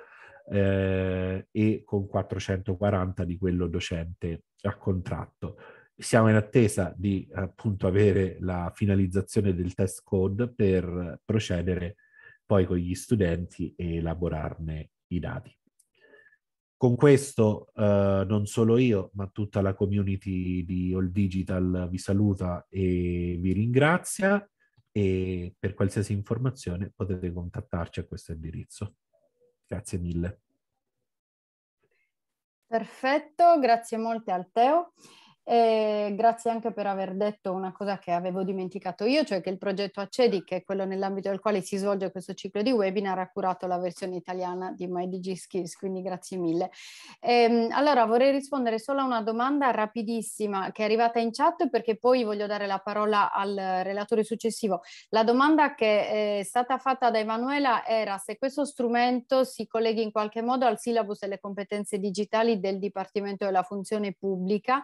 eh, e con 440 di quello docente a contratto. Siamo in attesa di appunto avere la finalizzazione del test code per procedere poi con gli studenti e elaborarne i dati. Con questo eh, non solo io, ma tutta la community di All Digital vi saluta e vi ringrazia e per qualsiasi informazione potete contattarci a questo indirizzo. Grazie mille. Perfetto, grazie molte al Teo. E grazie anche per aver detto una cosa che avevo dimenticato io, cioè che il progetto Accedi, che è quello nell'ambito del quale si svolge questo ciclo di webinar, ha curato la versione italiana di MyDG Skills, quindi grazie mille. Ehm, allora vorrei rispondere solo a una domanda rapidissima che è arrivata in chat perché poi voglio dare la parola al relatore successivo. La domanda che eh, è stata fatta da Emanuela era se questo strumento si colleghi in qualche modo al syllabus e alle competenze digitali del Dipartimento della Funzione Pubblica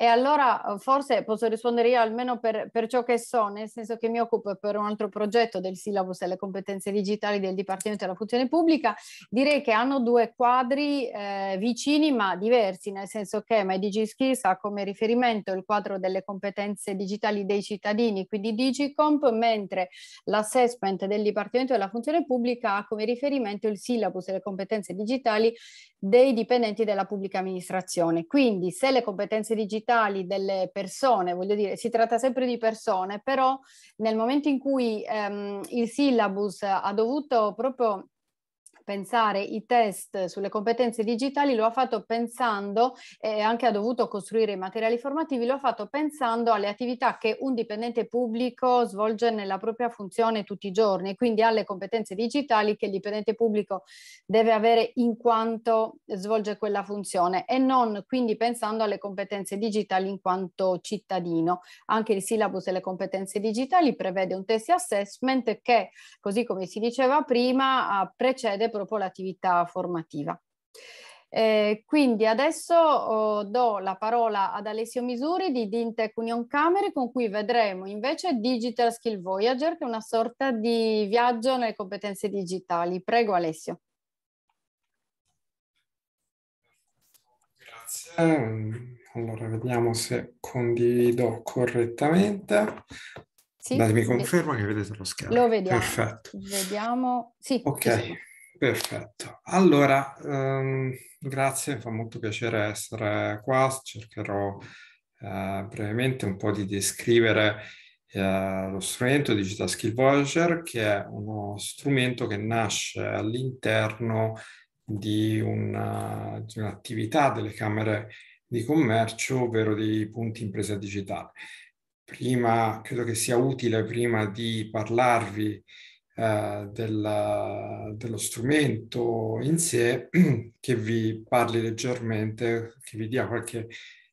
e allora eh, forse posso rispondere io almeno per, per, ciò che so, nel senso che mi occupo per un altro progetto del Syllabus e le competenze digitali del Dipartimento della Funzione Pubblica, direi che hanno due quadri eh, vicini ma diversi, nel senso che MyDigiSkills ha come riferimento il quadro delle competenze digitali dei cittadini, quindi Digicomp, mentre l'assessment del Dipartimento della Funzione Pubblica ha come riferimento il Syllabus e le competenze digitali dei dipendenti della pubblica amministrazione. Quindi se le competenze digitali vitali delle persone, voglio dire, si tratta sempre di persone, però nel momento in cui ehm, il syllabus ha dovuto proprio pensare i test sulle competenze digitali, lo ha fatto pensando, e eh, anche ha dovuto costruire i materiali formativi, lo ha fatto pensando alle attività che un dipendente pubblico svolge nella propria funzione tutti i giorni, quindi alle competenze digitali che il dipendente pubblico deve avere in quanto svolge quella funzione e non quindi pensando alle competenze digitali in quanto cittadino. Anche il syllabus e le competenze digitali prevede un test assessment che, così come si diceva prima, ah, precede proprio l'attività formativa. Eh, quindi adesso oh, do la parola ad Alessio Misuri di Dintec Union Camere con cui vedremo invece Digital Skill Voyager che è una sorta di viaggio nelle competenze digitali. Prego Alessio. Grazie. Allora vediamo se condivido correttamente. Sì, Dai, mi conferma che vedete lo schermo. Lo vediamo. Perfetto. Vediamo. Sì. Ok. Perfetto, allora ehm, grazie, fa molto piacere essere qua, cercherò eh, brevemente un po' di descrivere eh, lo strumento Digital Skill Voyager che è uno strumento che nasce all'interno di, una, di un'attività delle Camere di Commercio, ovvero dei punti impresa digitale. Prima, credo che sia utile prima di parlarvi eh, della, dello strumento in sé, che vi parli leggermente, che vi dia qualche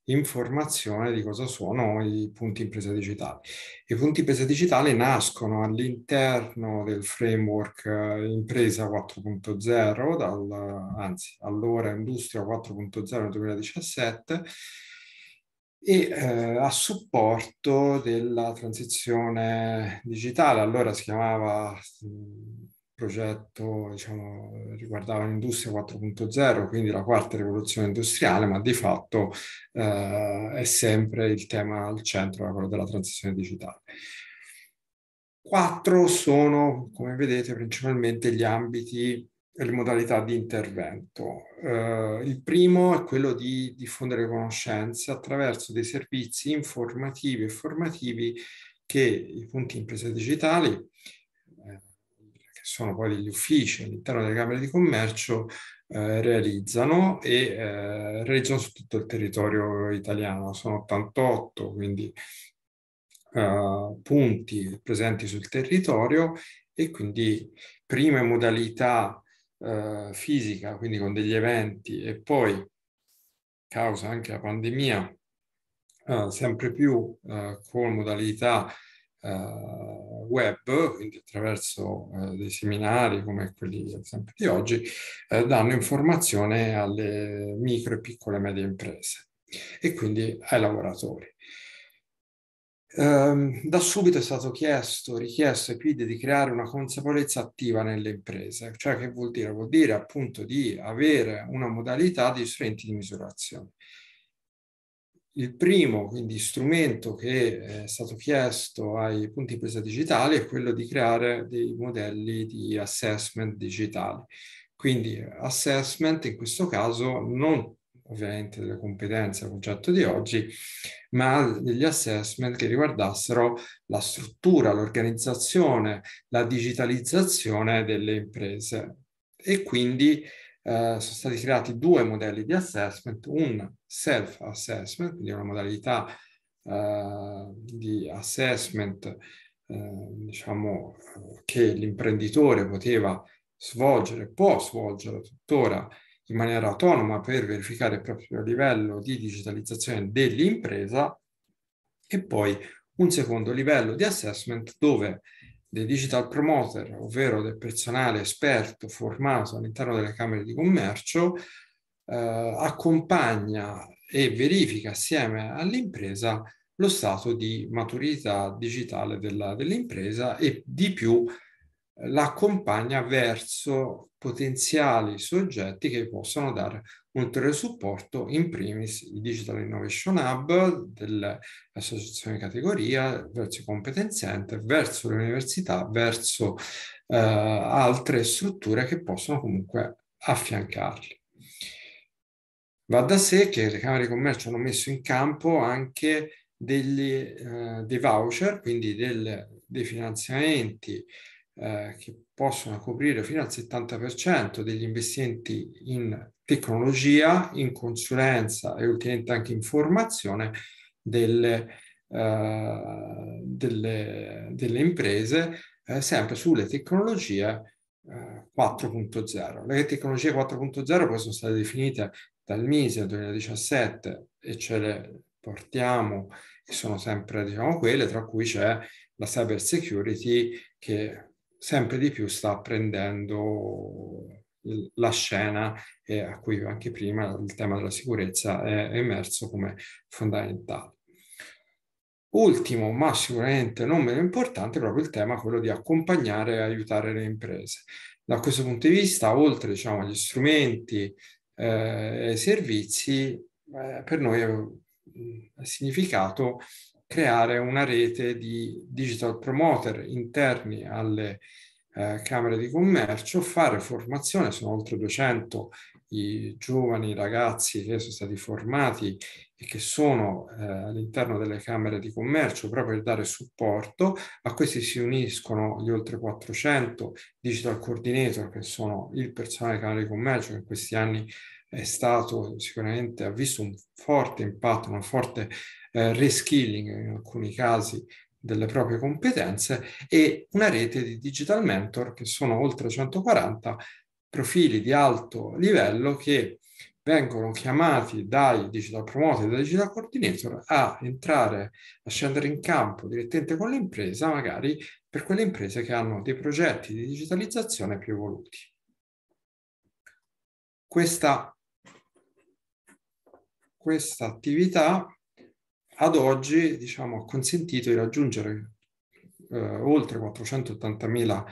informazione di cosa sono i punti impresa digitali. I punti impresa digitali nascono all'interno del framework eh, impresa 4.0, dal, anzi allora industria 4.0 2017, e eh, a supporto della transizione digitale. Allora si chiamava progetto, diciamo, riguardava l'industria 4.0, quindi la quarta rivoluzione industriale, ma di fatto eh, è sempre il tema al centro, quello della transizione digitale. Quattro sono, come vedete, principalmente gli ambiti le modalità di intervento. Eh, il primo è quello di diffondere conoscenze attraverso dei servizi informativi e formativi che i punti imprese digitali, eh, che sono poi degli uffici all'interno delle Camere di Commercio, eh, realizzano e eh, realizzano su tutto il territorio italiano. Sono 88, quindi eh, punti presenti sul territorio e quindi prime modalità eh, fisica, quindi con degli eventi, e poi, causa anche la pandemia, eh, sempre più eh, con modalità eh, web, quindi attraverso eh, dei seminari come quelli esempio di oggi, danno informazione alle micro e piccole e medie imprese e quindi ai lavoratori eh, da subito è stato chiesto, richiesto ai PD di creare una consapevolezza attiva nelle imprese, cioè che vuol dire? Vuol dire appunto di avere una modalità di strumenti di misurazione. Il primo quindi, strumento che eh, è stato chiesto ai punti presa digitali è quello di creare dei modelli di assessment digitali. Quindi assessment in questo caso non ovviamente delle competenze, concetto di oggi, ma degli assessment che riguardassero la struttura, l'organizzazione, la digitalizzazione delle imprese. E quindi eh, sono stati creati due modelli di assessment, un self-assessment, quindi una modalità eh, di assessment eh, diciamo, che l'imprenditore poteva svolgere, può svolgere tuttora in maniera autonoma per verificare il proprio livello di digitalizzazione dell'impresa e poi un secondo livello di assessment dove dei digital promoter, ovvero del personale esperto formato all'interno delle Camere di Commercio, eh, accompagna e verifica assieme all'impresa lo stato di maturità digitale della, dell'impresa e di più l'accompagna verso potenziali soggetti che possono dare ulteriore supporto, in primis il Digital Innovation Hub dell'associazione categoria, verso i competence center, verso le università, verso eh, altre strutture che possono comunque affiancarli. Va da sé che le Camere di Commercio hanno messo in campo anche degli, eh, dei voucher, quindi del, dei finanziamenti eh, che possono coprire fino al 70% degli investimenti in tecnologia, in consulenza e ultimamente anche in formazione delle, eh, delle, delle imprese, eh, sempre sulle tecnologie 4.0. Eh, le tecnologie 4.0 poi sono state definite dal MISE nel 2017 e ce le portiamo, che sono sempre diciamo, quelle, tra cui c'è la cyber security che sempre di più sta prendendo la scena e a cui anche prima il tema della sicurezza è emerso come fondamentale. Ultimo, ma sicuramente non meno importante, è proprio il tema quello di accompagnare e aiutare le imprese. Da questo punto di vista, oltre diciamo, agli strumenti eh, e ai servizi, eh, per noi ha mm, significato creare una rete di digital promoter interni alle eh, Camere di Commercio, fare formazione, sono oltre 200 i giovani ragazzi che sono stati formati e che sono eh, all'interno delle Camere di Commercio proprio per dare supporto. A questi si uniscono gli oltre 400 digital coordinator che sono il personale delle Camere di Commercio che in questi anni è stato sicuramente, ha visto un forte impatto, una forte eh, reskilling in alcuni casi delle proprie competenze e una rete di digital mentor che sono oltre 140 profili di alto livello che vengono chiamati dai digital promoter dai digital coordinator a entrare, a scendere in campo direttamente con l'impresa, magari per quelle imprese che hanno dei progetti di digitalizzazione più evoluti. Questa, questa attività ad oggi diciamo, ha consentito di raggiungere eh, oltre 480.000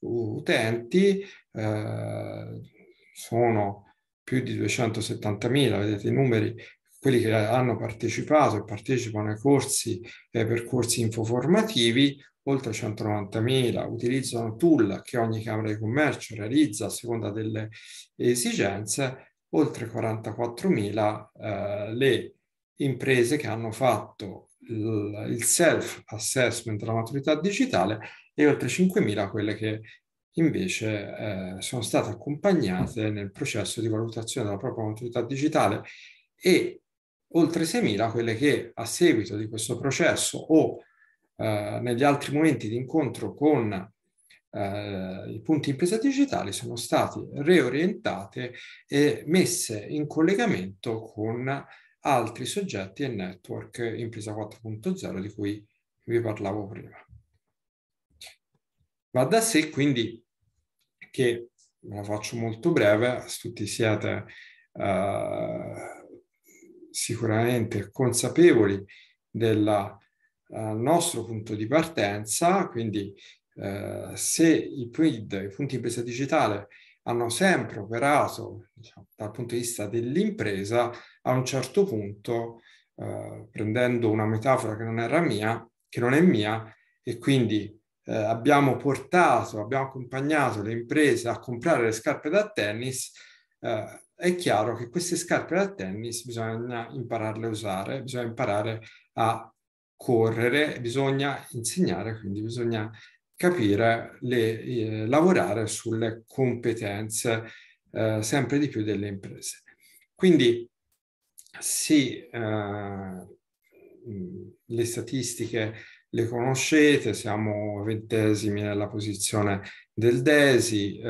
utenti, eh, sono più di 270.000, vedete i numeri, quelli che hanno partecipato e partecipano ai corsi e ai percorsi infoformativi, oltre 190.000 utilizzano tool che ogni Camera di Commercio realizza a seconda delle esigenze, oltre 44.000 eh, le imprese che hanno fatto il self-assessment della maturità digitale e oltre 5.000 quelle che invece eh, sono state accompagnate nel processo di valutazione della propria maturità digitale e oltre 6.000 quelle che a seguito di questo processo o eh, negli altri momenti di incontro con eh, i punti impresa digitali sono state reorientate e messe in collegamento con altri soggetti e network impresa 4.0 di cui vi parlavo prima. Va da sé quindi che, ve la faccio molto breve, tutti siete uh, sicuramente consapevoli del uh, eh, nostro punto di partenza, quindi uh, se i PID, i punti di impresa digitale, hanno sempre operato diciamo, dal punto di vista dell'impresa, a un certo punto, eh, prendendo una metafora che non era mia, che non è mia, e quindi eh, abbiamo portato, abbiamo accompagnato le imprese a comprare le scarpe da tennis, eh, è chiaro che queste scarpe da tennis bisogna impararle a usare, bisogna imparare a correre, bisogna insegnare, quindi bisogna capire, le, eh, lavorare sulle competenze eh, sempre di più delle imprese. Quindi sì, eh, le statistiche le conoscete, siamo ventesimi nella posizione del DESI, eh,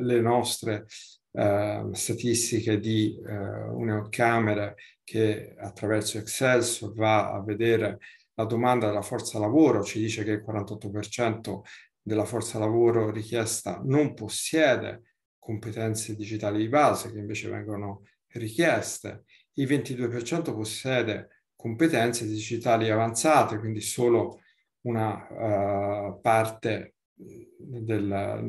le nostre eh, statistiche di eh, un'eocamera che attraverso Excel va a vedere la domanda della forza lavoro, ci dice che il 48% della forza lavoro richiesta non possiede competenze digitali di base che invece vengono richieste, il 22% possiede competenze digitali avanzate, quindi solo una uh, parte del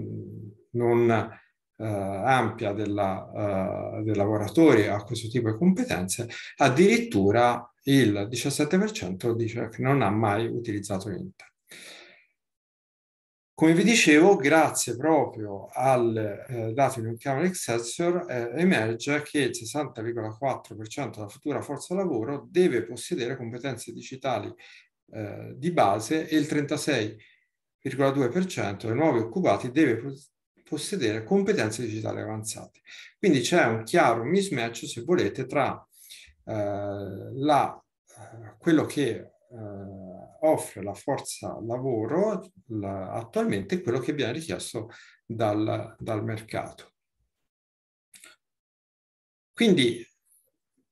non eh, ampia della, eh, dei lavoratori a questo tipo di competenze, addirittura il 17% dice che non ha mai utilizzato l'Inter. Come vi dicevo, grazie proprio al eh, dato di un chiave Excelsior, eh, emerge che il 60,4% della futura forza lavoro deve possedere competenze digitali eh, di base e il 36,2% dei nuovi occupati deve possedere competenze digitali avanzate. Quindi c'è un chiaro mismatch, se volete, tra eh, la, eh, quello che eh, offre la forza lavoro la, attualmente e quello che viene richiesto dal, dal mercato. Quindi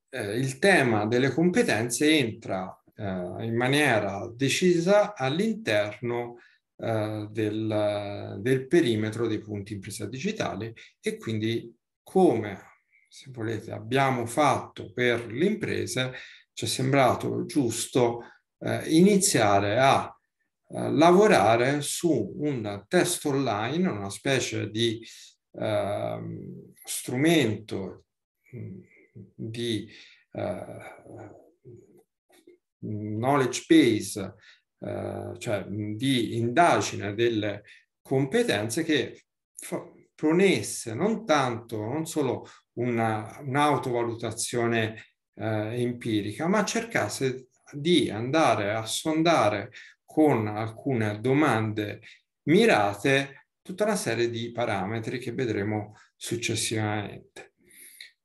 eh, il tema delle competenze entra eh, in maniera decisa all'interno eh, del, del perimetro dei punti impresa digitale e quindi come, se volete, abbiamo fatto per le imprese, ci è sembrato giusto eh, iniziare a eh, lavorare su un test online, una specie di ehm, mm, eh, strumento di knowledge base eh, cioè, di indagine delle competenze che ponesse non tanto, non solo una, un'autovalutazione eh, empirica, ma cercasse di andare a sondare con alcune domande mirate tutta una serie di parametri che vedremo successivamente.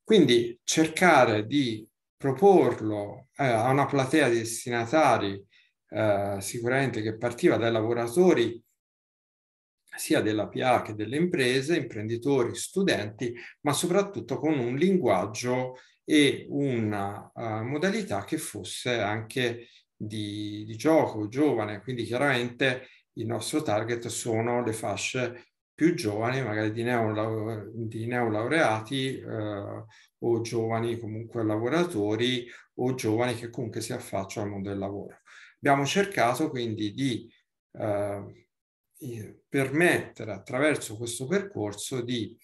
Quindi cercare di proporlo eh, a una platea di destinatari eh, sicuramente che partiva dai lavoratori sia della PA che delle imprese, imprenditori, studenti, ma soprattutto con un linguaggio e una uh, modalità che fosse anche di, di, gioco giovane. Quindi chiaramente il nostro target sono le fasce più giovani, magari di, neolaureati, di neolaureati eh, o giovani comunque lavoratori o giovani che comunque si affacciano al mondo del lavoro. Abbiamo cercato quindi di eh, permettere attraverso questo percorso di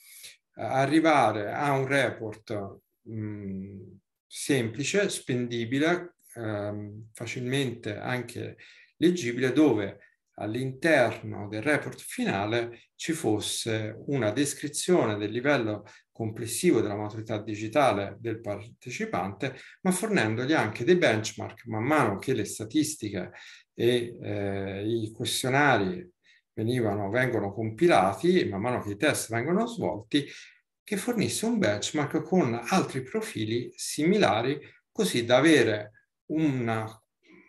eh, arrivare a un report mh, mm, semplice, spendibile, ehm, facilmente anche leggibile, dove all'interno del report finale ci fosse una descrizione del livello complessivo della maturità digitale del partecipante, ma fornendogli anche dei benchmark man mano che le statistiche e eh, i questionari venivano, vengono compilati e man mano che i test vengono svolti, che fornisse un benchmark con altri profili similari, così da avere una,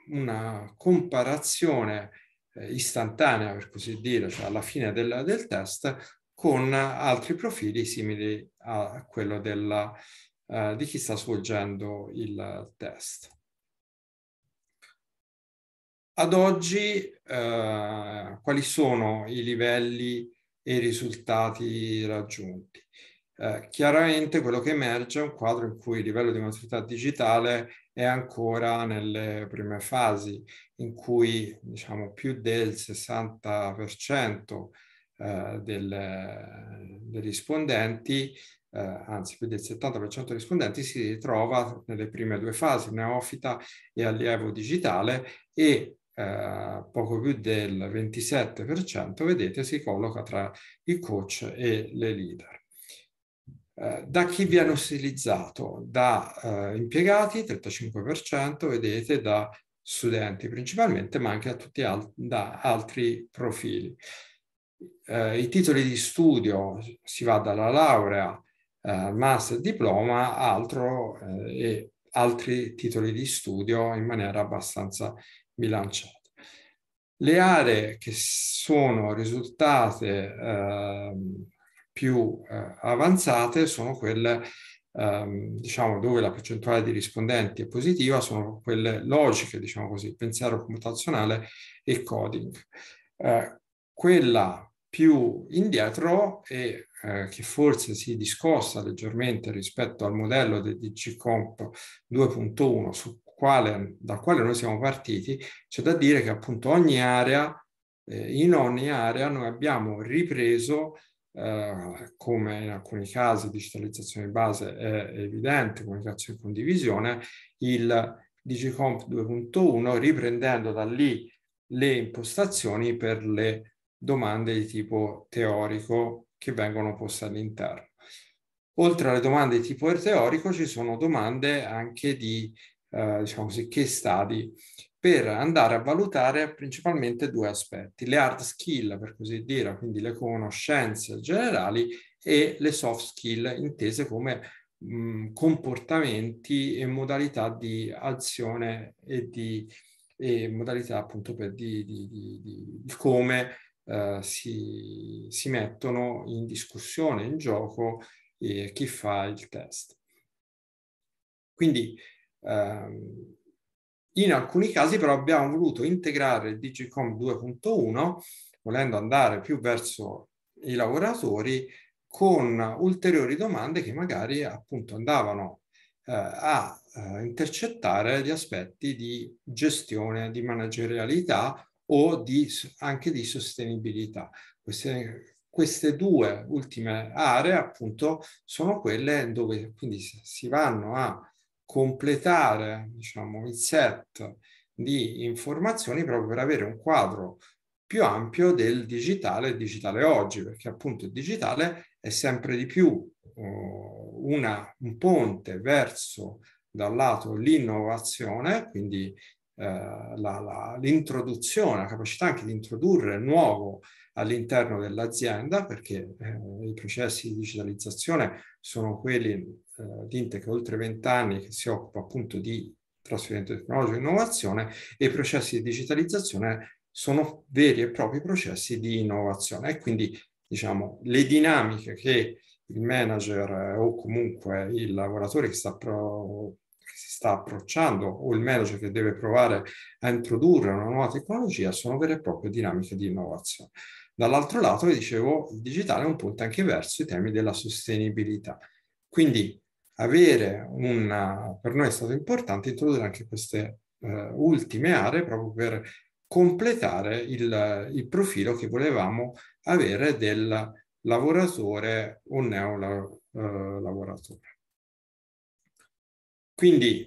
una comparazione eh, istantanea, per così dire, cioè alla fine del, del test, con altri profili simili a quello della, eh, di chi sta svolgendo il test. Ad oggi, eh, quali sono i livelli e i risultati raggiunti? Eh, chiaramente quello che emerge è un quadro in cui il livello di maturità digitale è ancora nelle prime fasi in cui diciamo, più del 60% eh, del, dei rispondenti, eh, anzi più del 70% dei rispondenti si ritrova nelle prime due fasi, neofita e allievo digitale e eh, poco più del 27% vedete si colloca tra i coach e le leader eh, da chi viene utilizzato? Da eh, impiegati, 35%, vedete, da studenti principalmente, ma anche al- da altri profili. Eh, I titoli di studio si va dalla laurea, eh, master, diploma, altro eh, e altri titoli di studio in maniera abbastanza bilanciata. Le aree che sono risultate eh, più eh, avanzate sono quelle ehm, diciamo, dove la percentuale di rispondenti è positiva, sono quelle logiche, diciamo così, pensiero computazionale e coding. Eh, quella più indietro e eh, che forse si discosta leggermente rispetto al modello del DGComp 2.1 su quale, dal quale noi siamo partiti, c'è da dire che appunto ogni area, eh, in ogni area noi abbiamo ripreso eh, come in alcuni casi digitalizzazione di base è evidente, comunicazione e condivisione, il Digicomp 2.1 riprendendo da lì le impostazioni per le domande di tipo teorico che vengono poste all'interno. Oltre alle domande di tipo teorico ci sono domande anche di, eh, diciamo così, case study per andare a valutare principalmente due aspetti, le hard skill, per così dire, quindi le conoscenze generali e le soft skill intese come mh, mm, comportamenti e modalità di azione e di e modalità appunto per di, di, di, di come eh, si, si, mettono in discussione, in gioco eh, chi fa il test. Quindi ehm, in alcuni casi però abbiamo voluto integrare il Digicom 2.1, volendo andare più verso i lavoratori, con ulteriori domande che magari appunto andavano eh, a eh, intercettare gli aspetti di gestione, di managerialità o di, anche di sostenibilità. Queste, queste due ultime aree appunto sono quelle dove quindi si vanno a completare diciamo, il set di informazioni proprio per avere un quadro più ampio del digitale digitale oggi, perché appunto il digitale è sempre di più uh, una, un ponte verso dal lato l'innovazione, quindi eh, l'introduzione, la, la, la capacità anche di introdurre nuovo all'interno dell'azienda, perché eh, i processi di digitalizzazione sono quelli eh, l'Inte che ha oltre che si occupa appunto di trasferimento tecnologico e innovazione e i processi di digitalizzazione sono veri e propri processi di innovazione e quindi diciamo le dinamiche che il manager eh, o comunque il lavoratore che sta pro, si sta approcciando o il manager che deve provare a introdurre una nuova tecnologia sono vere e proprie dinamiche di innovazione. Dall'altro lato, vi dicevo, il digitale è un punto anche verso i temi della sostenibilità. Quindi avere una, per noi è stato importante introdurre anche queste eh, ultime aree proprio per completare il, il profilo che volevamo avere del lavoratore o neolavoratore. Eh, Quindi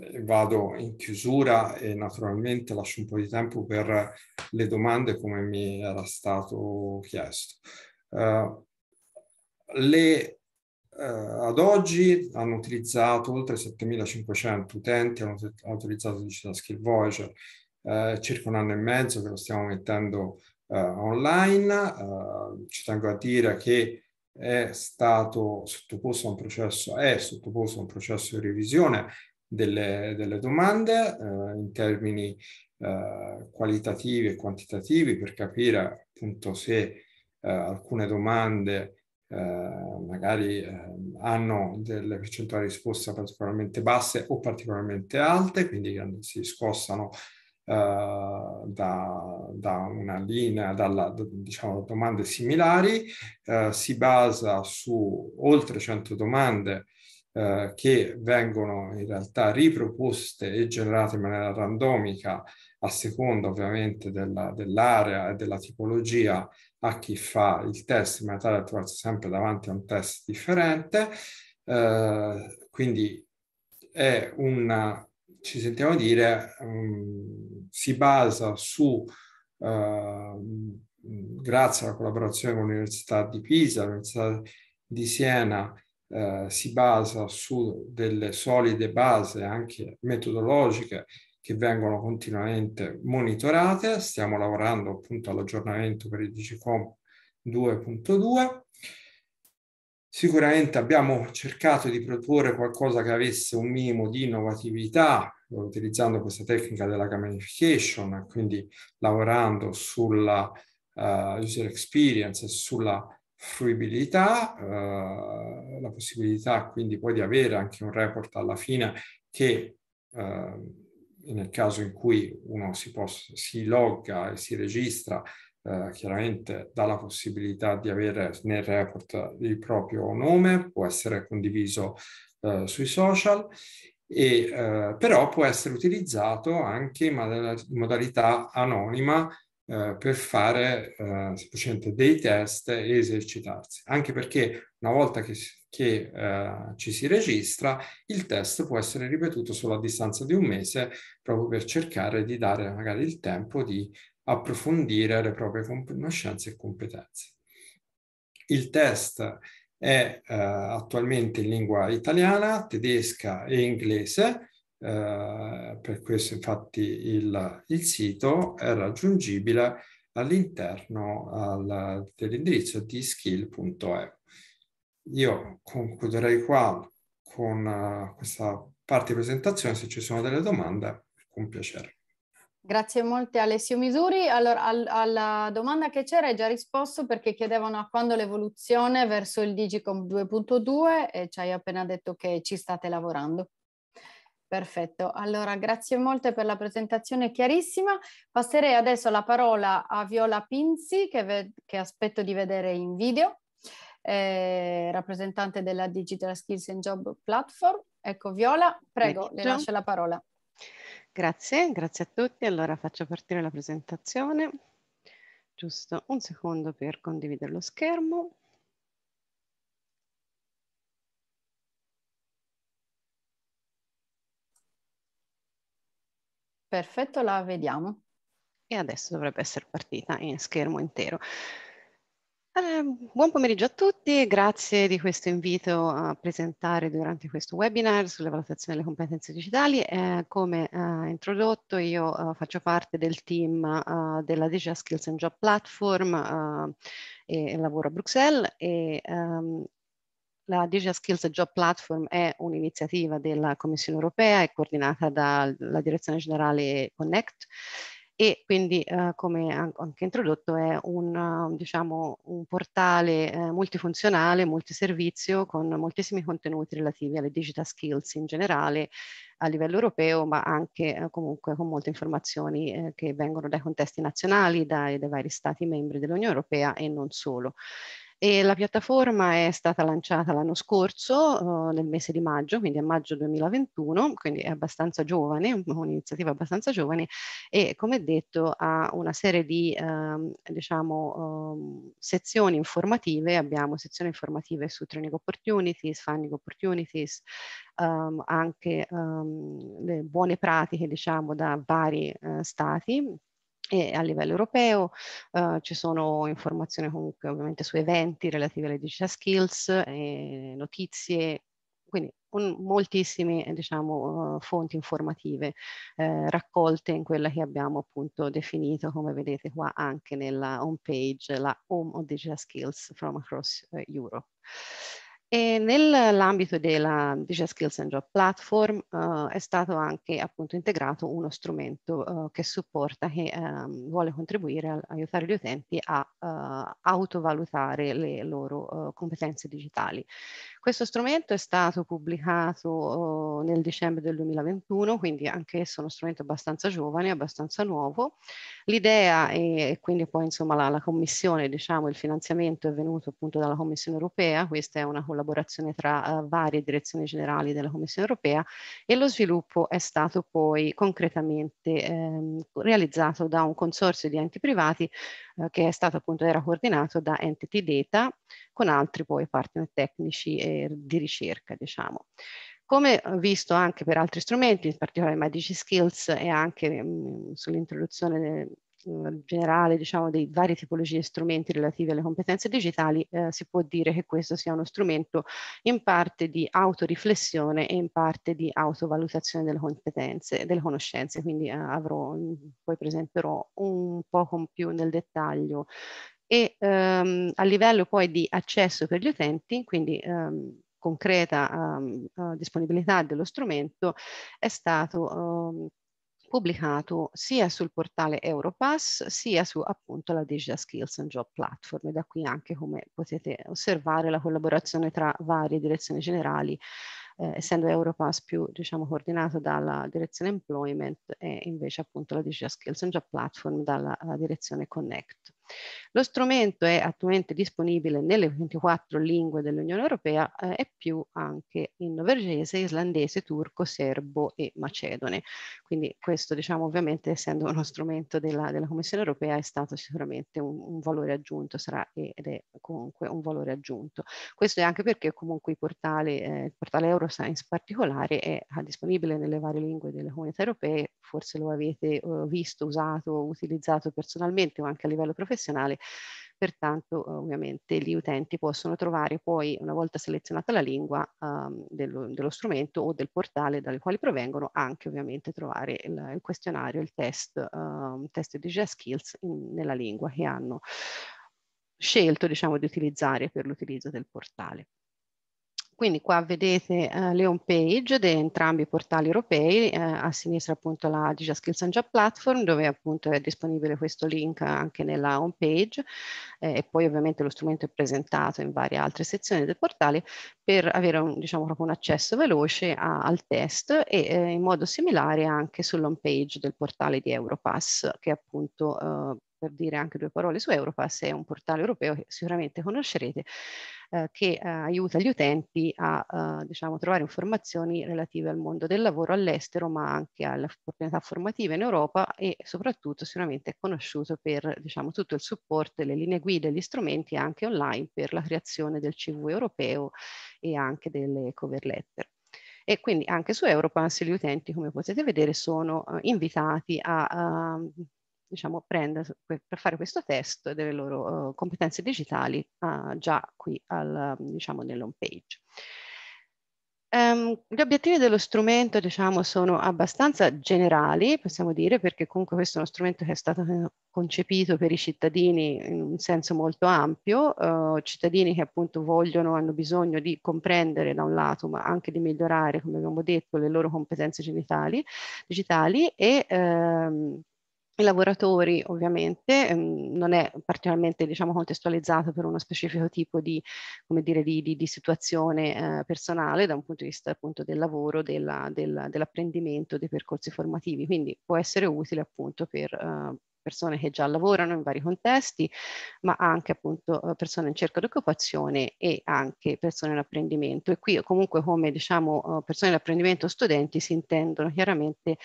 eh, vado in chiusura e naturalmente lascio un po' di tempo per le domande come mi era stato chiesto. Uh, le eh, ad oggi hanno utilizzato oltre 7500 utenti, hanno, hanno utilizzato Digital Skill Voyager eh, circa un anno e mezzo che lo stiamo mettendo eh, online. Eh, ci tengo a dire che è stato sottoposto a un processo, è sottoposto a un processo di revisione delle, delle domande eh, in termini eh, qualitativi e quantitativi per capire appunto se alcune domande eh, magari eh, hanno delle percentuali di risposta particolarmente basse o particolarmente alte, quindi si scossano eh, da, da, una linea, dalla, da, diciamo, domande similari, si basa su oltre 100 domande eh, che vengono in realtà riproposte e generate in maniera randomica a seconda ovviamente della, dell'area e della tipologia a chi fa il test in maniera tale da trovarsi sempre davanti a un test differente. Eh, quindi è un, ci sentiamo dire, um, si basa su, uh, grazie alla collaborazione con l'Università di Pisa, l'Università di Siena, uh, si basa su delle solide basi anche metodologiche che vengono continuamente monitorate. Stiamo lavorando appunto all'aggiornamento per il DGCOM 2.2. Sicuramente abbiamo cercato di proporre qualcosa che avesse un minimo di innovatività eh, utilizzando questa tecnica della gamification, quindi lavorando sulla uh, user experience e sulla fruibilità, uh, la possibilità quindi poi di avere anche un report alla fine che uh, nel caso in cui uno si, possa, si logga e si registra, eh, chiaramente dà la possibilità di avere nel report il proprio nome, può essere condiviso eh, sui social, e, eh, però può essere utilizzato anche in modalità anonima eh, per fare eh, semplicemente dei test e esercitarsi, anche perché una volta che, che eh, ci si registra, il test può essere ripetuto solo a distanza di un mese, proprio per cercare di dare magari il tempo di approfondire le proprie conoscenze e competenze. Il test è eh, attualmente in lingua italiana, tedesca e inglese, eh, per questo infatti il, il, sito è raggiungibile all'interno al, dell'indirizzo di skill.eu. Io concluderei qua con eh, questa parte di presentazione, se ci sono delle domande, con piacere. Grazie molte Alessio Misuri. Allora, al, alla domanda che c'era hai già risposto perché chiedevano a quando l'evoluzione verso il Digicom 2.2 e ci hai appena detto che ci state lavorando. Perfetto, allora grazie molte per la presentazione chiarissima. Passerei adesso la parola a Viola Pinzi che, che aspetto di vedere in video, eh, rappresentante della Digital Skills and Job Platform. Ecco Viola, prego, Benito. le lascio la parola. Grazie, grazie a tutti. Allora faccio partire la presentazione. Giusto un secondo per condividere lo schermo. Perfetto, la vediamo. E adesso dovrebbe essere partita in schermo intero. Eh, buon pomeriggio a tutti, grazie di questo invito a presentare durante questo webinar sulle valutazioni delle competenze digitali. Eh, come eh, introdotto io eh, faccio parte del team eh, della Digital Skills and Job Platform eh, e lavoro a Bruxelles e ehm, la Digital Skills Job Platform è un'iniziativa della Commissione europea, è coordinata dalla Direzione Generale Connect e quindi eh, come anche introdotto è un, diciamo, un portale eh, multifunzionale, multiservizio con moltissimi contenuti relativi alle digital skills in generale a livello europeo ma anche eh, comunque con molte informazioni eh, che vengono dai contesti nazionali, dai, dai vari stati membri dell'Unione Europea e non solo. E la piattaforma è stata lanciata l'anno scorso, eh, nel mese di maggio, quindi a maggio 2021, quindi è abbastanza giovane, un'iniziativa abbastanza giovane e come detto ha una serie di ehm, diciamo, ehm, sezioni informative, abbiamo sezioni informative su training opportunities, funding opportunities, ehm, anche uhm, le buone pratiche diciamo, da vari eh, stati e a livello europeo uh, ci sono informazioni comunque ovviamente su eventi relativi alle digital skills, eh, notizie, quindi un, moltissime diciamo, uh, fonti informative eh, raccolte in quella che abbiamo appunto definito, come vedete qua anche nella home page, la Home of Digital Skills from Across Europe nell'ambito della Digital Skills and Job Platform uh, è stato anche appunto integrato uno strumento uh, che supporta, che um, vuole contribuire a aiutare gli utenti a uh, autovalutare le loro competenze digitali. Questo strumento è stato pubblicato oh, nel dicembre del 2021, quindi anch'esso è uno strumento abbastanza giovane, abbastanza nuovo. L'idea e quindi poi insomma la, la commissione, diciamo il finanziamento è venuto appunto dalla Commissione europea, questa è una collaborazione tra uh, varie direzioni generali della Commissione europea e lo sviluppo è stato poi concretamente ehm, realizzato da un consorzio di enti privati eh, che è stato appunto era coordinato da Entity Data con altri poi partner tecnici e eh, di ricerca, diciamo. Come visto anche per altri strumenti, in particolare Medici Skills e anche mm, sull'introduzione eh, generale diciamo, dei vari tipologie di strumenti relativi alle competenze digitali, eh, si può dire che questo sia uno strumento in parte di autoriflessione e in parte di autovalutazione delle competenze, delle conoscenze, quindi eh, avrò, mm, poi presenterò un po' più nel dettaglio e ehm, a livello poi di accesso per gli utenti, quindi ehm, concreta ehm, eh, disponibilità dello strumento, è stato ehm, pubblicato sia sul portale Europass sia su appunto la Digital Skills and Job Platform e da qui anche come potete osservare la collaborazione tra varie direzioni generali eh, essendo Europass più diciamo coordinato dalla direzione Employment e invece appunto la Digital Skills and Job Platform dalla direzione Connect. Lo strumento è attualmente disponibile nelle 24 lingue dell'Unione Europea eh, e più anche in norvegese, islandese, turco, serbo e macedone. Quindi questo diciamo ovviamente essendo uno strumento della, della Commissione Europea è stato sicuramente un, un valore aggiunto, sarà ed è comunque un valore aggiunto. Questo è anche perché comunque il portale, eh, il portale Euroscience particolare è disponibile nelle varie lingue delle comunità europee, forse lo avete eh, visto, usato, utilizzato personalmente o anche a livello professionale Pertanto eh, ovviamente gli utenti possono trovare poi, una volta selezionata la lingua um, dello, dello, strumento o del portale dalle quali provengono, anche ovviamente trovare il, il questionario, il test, um, test di G-Skills nella lingua che hanno scelto diciamo, di utilizzare per l'utilizzo del portale. Quindi qua vedete eh, le home page di entrambi i portali europei, eh, a sinistra appunto la DigiSkills and Job Platform dove appunto è disponibile questo link anche nella home page eh, e poi ovviamente lo strumento è presentato in varie altre sezioni del portale per avere un, diciamo, proprio un accesso veloce a, al test e eh, in modo similare anche sull'home page del portale di Europass che appunto eh, per dire anche due parole su Europass è un portale europeo che sicuramente conoscerete eh, che eh, aiuta gli utenti a eh, diciamo, trovare informazioni relative al mondo del lavoro all'estero, ma anche alle opportunità formative in Europa e soprattutto sicuramente è conosciuto per diciamo, tutto il supporto, le linee guida e gli strumenti anche online per la creazione del CV europeo e anche delle cover letter e quindi anche su Europass gli utenti come potete vedere sono uh, invitati a uh, diciamo, prenda per fare questo test delle loro uh, competenze digitali uh, già qui al, diciamo, nell'home page. Um, gli obiettivi dello strumento diciamo, sono abbastanza generali, possiamo dire, perché comunque questo è uno strumento che è stato eh, concepito per i cittadini in un senso molto ampio, uh, cittadini che appunto vogliono, hanno bisogno di comprendere da un lato, ma anche di migliorare, come abbiamo detto, le loro competenze genitali, digitali e um, i lavoratori ovviamente ehm, non è particolarmente diciamo, contestualizzato per uno specifico tipo di, dire, di, di, di situazione eh, personale da un punto di vista appunto del lavoro, della, della, dell'apprendimento, dei percorsi formativi, quindi può essere utile appunto per, eh, persone che già lavorano in vari contesti, ma anche appunto eh, persone in cerca di occupazione e anche persone in apprendimento. E qui comunque come diciamo eh, persone in apprendimento studenti si intendono chiaramente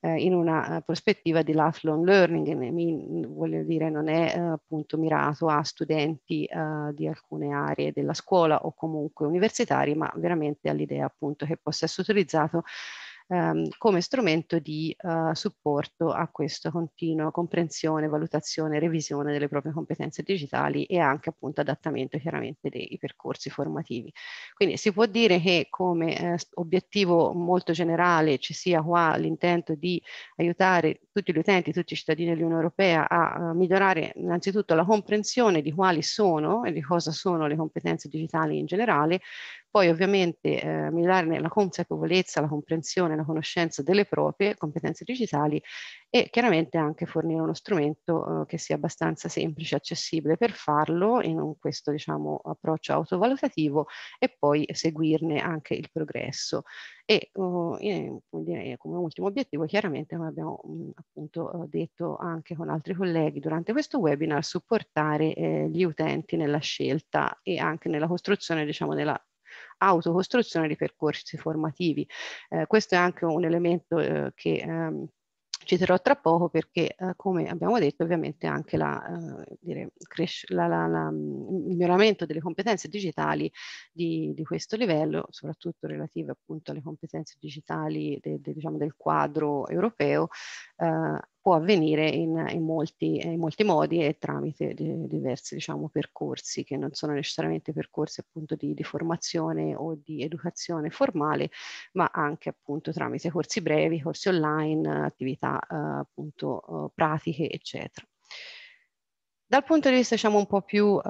eh, in una eh, prospettiva di lifelong learning, voglio dire non è eh, appunto mirato a studenti eh, di alcune aree della scuola o comunque universitari, ma veramente all'idea appunto che possa essere utilizzato ehm, come strumento di eh, supporto a questa continua comprensione, valutazione, revisione delle proprie competenze digitali e anche appunto adattamento chiaramente dei percorsi formativi. Quindi si può dire che come eh, obiettivo molto generale ci sia qua l'intento di aiutare tutti gli utenti, tutti i cittadini dell'Unione Europea a, a eh, migliorare innanzitutto la comprensione di quali sono e di cosa sono le competenze digitali in generale, poi ovviamente eh, migliorare la consapevolezza, la comprensione, la conoscenza delle proprie competenze digitali e chiaramente anche fornire uno strumento eh, che sia abbastanza semplice e accessibile per farlo in un, questo diciamo, approccio autovalutativo e poi seguirne anche il progresso. E uh, oh, eh, direi, eh, come ultimo obiettivo chiaramente, come abbiamo mh, mm, appunto eh, detto anche con altri colleghi durante questo webinar, supportare eh, gli utenti nella scelta e anche nella costruzione diciamo, della autocostruzione di percorsi formativi. Eh, questo è anche un elemento eh, che ehm, citerò tra poco perché eh, come abbiamo detto ovviamente anche la, eh, dire, la, la, la, mm, il miglioramento delle competenze digitali di, di, questo livello soprattutto relative appunto alle competenze digitali de, de, diciamo, del quadro europeo eh, può avvenire in, in, molti, in molti, modi e tramite di, eh, diversi diciamo, percorsi che non sono necessariamente percorsi appunto di, di, formazione o di educazione formale, ma anche appunto tramite corsi brevi, corsi online, attività eh, appunto eh, pratiche, eccetera. Dal punto di vista diciamo un po' più eh,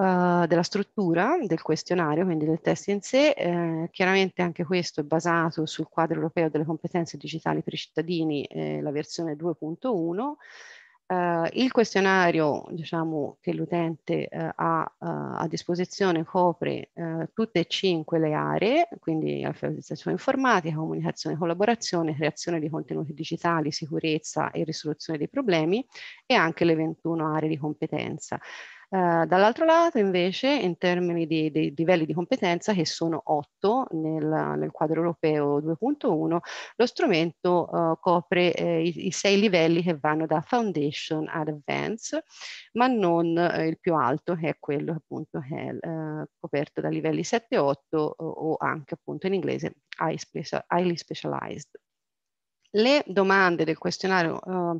della struttura del questionario, quindi del test in sé, eh, chiaramente anche questo è basato sul quadro europeo delle competenze digitali per i cittadini, eh, la versione 2.1, Uh, il questionario diciamo, che l'utente uh, ha uh, a disposizione copre tutte e cinque le aree, quindi alfabetizzazione informatica, comunicazione e collaborazione, creazione di contenuti digitali, sicurezza e risoluzione dei problemi e anche le 21 aree di competenza. Eh, dall'altro lato invece in termini di, di, livelli di competenza che sono 8 nel, nel quadro europeo 2.1 lo strumento uh, copre eh, i, i, sei livelli che vanno da foundation ad advanced ma non eh, il più alto che è quello appunto che è eh, coperto da livelli 7 8 o, o anche appunto in inglese highly specialized. Le domande del questionario uh,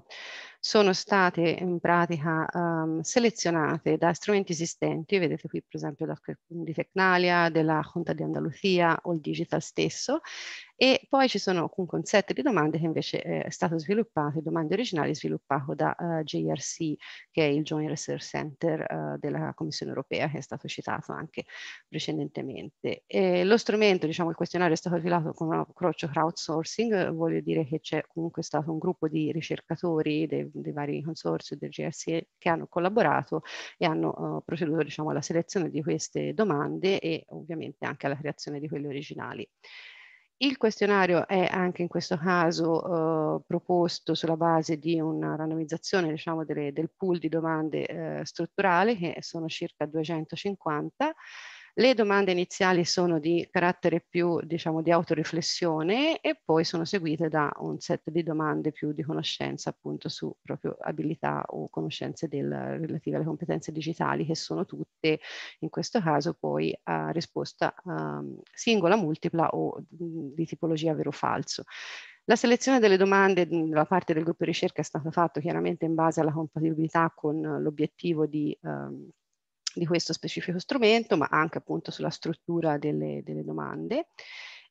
sono state in pratica um, selezionate da strumenti esistenti, vedete qui per esempio da, di Tecnalia, della Junta di Andalusia o il Digital stesso, e poi ci sono comunque un set di domande che invece eh, è stato sviluppato, domande originali sviluppato da uh, eh, JRC, che è il Joint Research Center uh, della Commissione Europea, che è stato citato anche precedentemente. E lo strumento, diciamo, il questionario è stato rilato con un approccio crowdsourcing, voglio dire che c'è comunque stato un gruppo di ricercatori, dei dei vari consorzi del GRSE che hanno collaborato e hanno eh, proceduto diciamo, alla selezione di queste domande e ovviamente anche alla creazione di quelle originali. Il questionario è anche in questo caso eh, proposto sulla base di una randomizzazione diciamo, delle, del pool di domande eh, strutturale che sono circa 250 le domande iniziali sono di carattere più, diciamo, di autoriflessione e poi sono seguite da un set di domande più di conoscenza, appunto, su proprio abilità o conoscenze del, relative alle competenze digitali, che sono tutte, in questo caso, poi a risposta um, singola, multipla o mm, di tipologia vero o falso. La selezione delle domande mm, da parte del gruppo di ricerca è stata fatta chiaramente in base alla compatibilità con l'obiettivo di... Um, di questo specifico strumento, ma anche appunto sulla struttura delle, delle domande,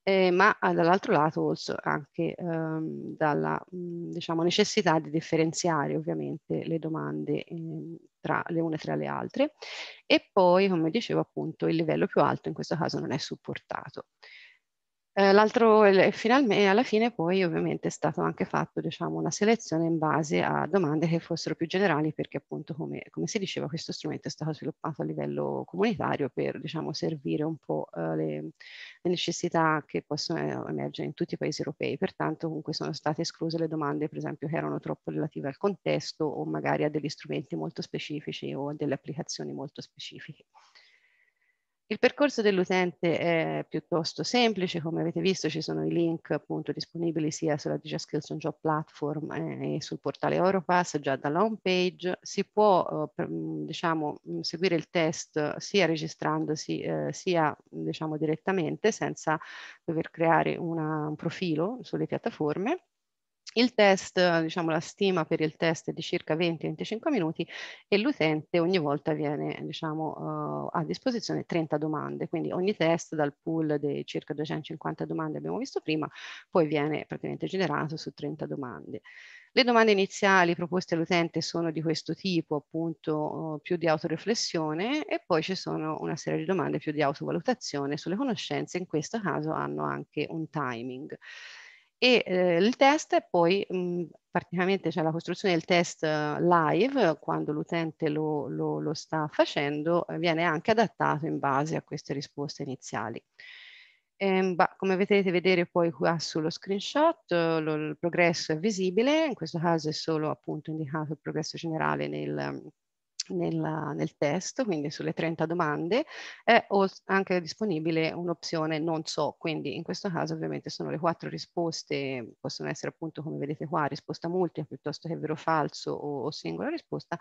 eh, ma ah, dall'altro lato also, anche ehm, dalla mh, diciamo, necessità di differenziare ovviamente le domande eh, tra le une tra le altre e poi, come dicevo appunto, il livello più alto in questo caso non è supportato. Eh, l'altro, finalmente, alla fine poi ovviamente è stato anche fatto diciamo, una selezione in base a domande che fossero più generali perché appunto come, come si diceva questo strumento è stato sviluppato a livello comunitario per diciamo, servire un po' eh, le, le, necessità che possono eh, emergere in tutti i paesi europei, pertanto comunque sono state escluse le domande per esempio che erano troppo relative al contesto o magari a degli strumenti molto specifici o a delle applicazioni molto specifiche. Il percorso dell'utente è piuttosto semplice, come avete visto ci sono i link appunto disponibili sia sulla DigiSkills on Job Platform eh, e sul portale Europass già dalla home page. Si può eh, mm, diciamo, mm, seguire il test sia registrandosi eh, sia diciamo, direttamente senza dover creare una, un profilo sulle piattaforme il test, diciamo la stima per il test è di circa 20-25 minuti e l'utente ogni volta viene diciamo, uh, a disposizione 30 domande, quindi ogni test dal pool dei circa 250 domande che abbiamo visto prima poi viene praticamente generato su 30 domande. Le domande iniziali proposte all'utente sono di questo tipo, appunto eh, più di autoreflessione e poi ci sono una serie di domande più di autovalutazione sulle conoscenze, in questo caso hanno anche un timing e eh, il test poi mh, mm, praticamente c'è la costruzione del test eh, live quando l'utente lo, lo, lo, sta facendo eh, viene anche adattato in base a queste risposte iniziali. E, ehm, bah, come potete vedere poi qua sullo screenshot lo, il progresso è visibile, in questo caso è solo appunto indicato il progresso generale nel, nella, nel test, quindi sulle 30 domande, è anche disponibile un'opzione non so, quindi in questo caso ovviamente sono le quattro risposte, possono essere appunto come vedete qua risposta multipla piuttosto che vero falso o, o, singola risposta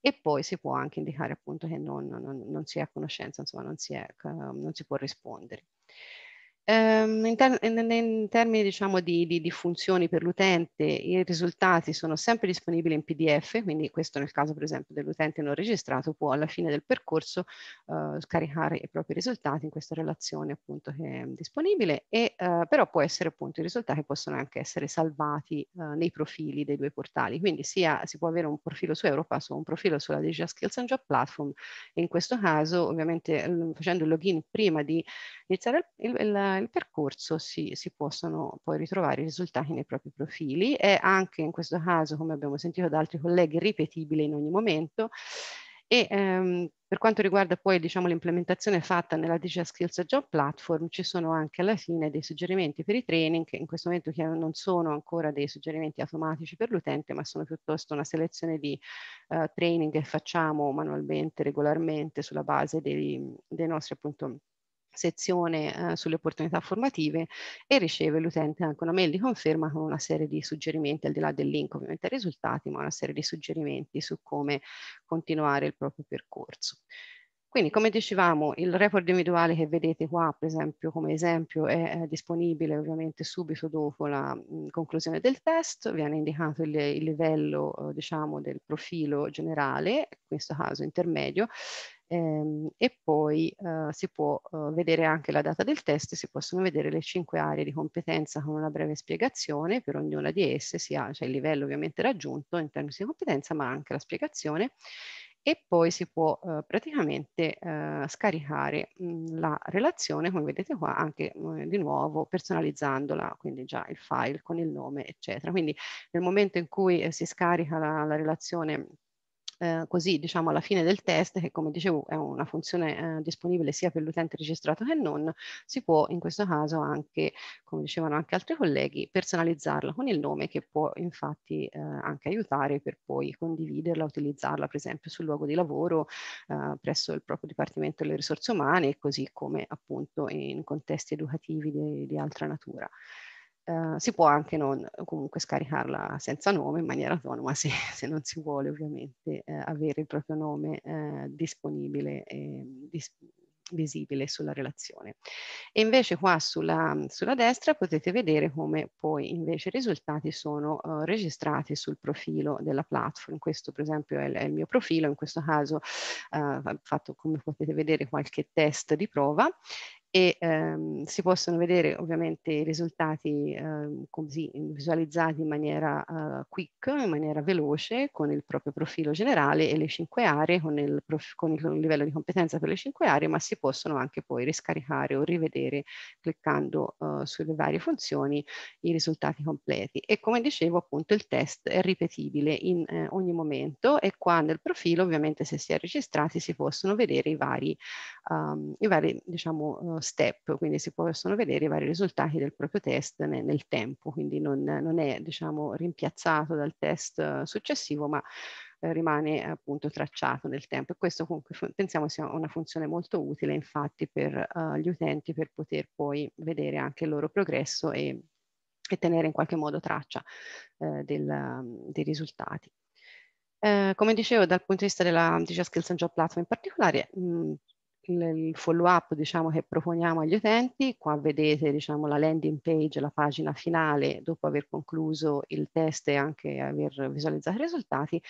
e poi si può anche indicare appunto che non, non, non si è a conoscenza, insomma non si, è, non si può rispondere. Ehm, in, ter in, termini diciamo, di, di, di, funzioni per l'utente, i risultati sono sempre disponibili in PDF, quindi questo nel caso per esempio dell'utente non registrato può alla fine del percorso uh, scaricare i propri risultati in questa relazione appunto che è disponibile e uh, però può essere appunto i risultati possono anche essere salvati uh, nei profili dei due portali, quindi sia si può avere un profilo su Europass o un profilo sulla Digital Skills and Job Platform e in questo caso ovviamente facendo il login prima di iniziare il, il il percorso si, si, possono poi ritrovare i risultati nei propri profili. È anche in questo caso, come abbiamo sentito da altri colleghi, ripetibile in ogni momento. E ehm, per quanto riguarda poi diciamo, l'implementazione fatta nella Digital Skills Job Platform, ci sono anche alla fine dei suggerimenti per i training, che in questo momento non sono ancora dei suggerimenti automatici per l'utente, ma sono piuttosto una selezione di uh, training che facciamo manualmente, regolarmente, sulla base dei, dei nostri appunto sezione eh, sulle opportunità formative e riceve l'utente anche una mail di conferma con una serie di suggerimenti, al di là del link ovviamente ai risultati, ma una serie di suggerimenti su come continuare il proprio percorso. Quindi come dicevamo il report individuale che vedete qua per esempio come esempio è eh, disponibile ovviamente subito dopo la mh, mm, conclusione del test, viene indicato il, il livello eh, diciamo del profilo generale, in questo caso intermedio, ehm, e poi eh, si può eh, vedere anche la data del test, si possono vedere le cinque aree di competenza con una breve spiegazione, per ognuna di esse sia cioè, il livello ovviamente raggiunto in termini di competenza ma anche la spiegazione e poi si può eh, praticamente eh, scaricare mh, mm, la relazione, come vedete qua, anche mh, eh, di nuovo personalizzandola, quindi già il file con il nome, eccetera. Quindi nel momento in cui eh, si scarica la, la relazione eh, così diciamo alla fine del test, che come dicevo è una funzione eh, disponibile sia per l'utente registrato che non, si può in questo caso anche, come dicevano anche altri colleghi, personalizzarla con il nome che può infatti eh, anche aiutare per poi condividerla, utilizzarla per esempio sul luogo di lavoro, eh, presso il proprio Dipartimento delle Risorse Umane, così come appunto in contesti educativi di, di altra natura. Ehm, si può anche non, comunque scaricarla senza nome in maniera autonoma se, se non si vuole ovviamente eh, avere il proprio nome eh, disponibile e dis visibile sulla relazione. E invece qua sulla, sulla, destra potete vedere come poi invece i risultati sono uh, registrati sul profilo della platform. Questo per esempio è, è il mio profilo, in questo caso ho uh, eh, fatto come potete vedere qualche test di prova e ehm, si possono vedere ovviamente i risultati ehm, così visualizzati in maniera eh, quick, in maniera veloce, con il proprio profilo generale e le cinque aree, con il, con il, livello di competenza per le cinque aree, ma si possono anche poi riscaricare o rivedere cliccando eh, sulle varie funzioni i risultati completi. E come dicevo appunto il test è ripetibile in eh, ogni momento e qua nel profilo ovviamente se si è registrati si possono vedere i vari, um, i vari diciamo, eh, step, quindi si possono vedere i vari risultati del proprio test nel, nel tempo, quindi non, non è diciamo, rimpiazzato dal test eh, successivo, ma eh, rimane appunto tracciato nel tempo e questo comunque pensiamo sia una funzione molto utile infatti per uh, gli utenti per poter poi vedere anche il loro progresso e, e tenere in qualche modo traccia eh, del, dei risultati. Eh, come dicevo, dal punto di vista della Digital Skills and Job Platform in particolare, mh, mm, il follow up diciamo, che proponiamo agli utenti, qua vedete diciamo, la landing page, la pagina finale dopo aver concluso il test e anche aver visualizzato i risultati,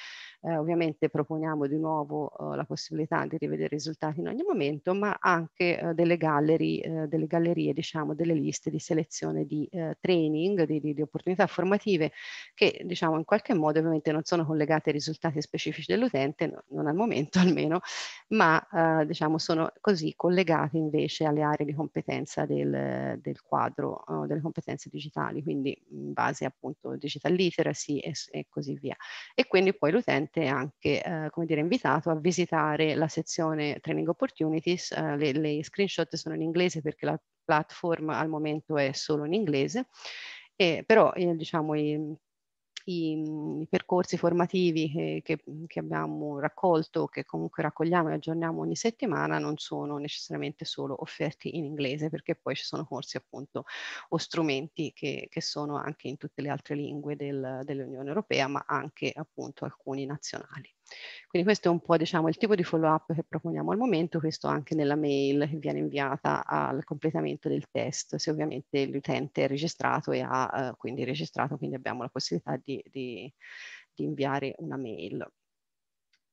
eh, ovviamente proponiamo di nuovo eh, la possibilità di rivedere i risultati in ogni momento, ma anche eh, delle, gallery, eh, delle gallerie, diciamo, delle liste di selezione di eh, training, di, di, di, opportunità formative che diciamo in qualche modo ovviamente non sono collegate ai risultati specifici dell'utente, no, non al momento almeno, ma eh, diciamo sono così collegate invece alle aree di competenza del, del quadro delle competenze digitali, quindi in base appunto digital literacy e, e così via. E quindi poi l'utente avete anche, eh, come dire, invitato a visitare la sezione Training Opportunities. Eh, le, le screenshot sono in inglese perché la piattaforma al momento è solo in inglese. E eh, però eh, diciamo, i, i, mm, i percorsi formativi eh, che, che, mm, che, abbiamo raccolto, che comunque raccogliamo e aggiorniamo ogni settimana, non sono necessariamente solo offerti in inglese, perché poi ci sono corsi appunto o strumenti che, che sono anche in tutte le altre lingue del, dell'Unione Europea, ma anche appunto alcuni nazionali. Quindi questo è un po' diciamo, il tipo di follow up che proponiamo al momento, questo anche nella mail che viene inviata al completamento del test, se ovviamente l'utente è registrato e ha eh, quindi registrato, quindi abbiamo la possibilità di, di, di inviare una mail.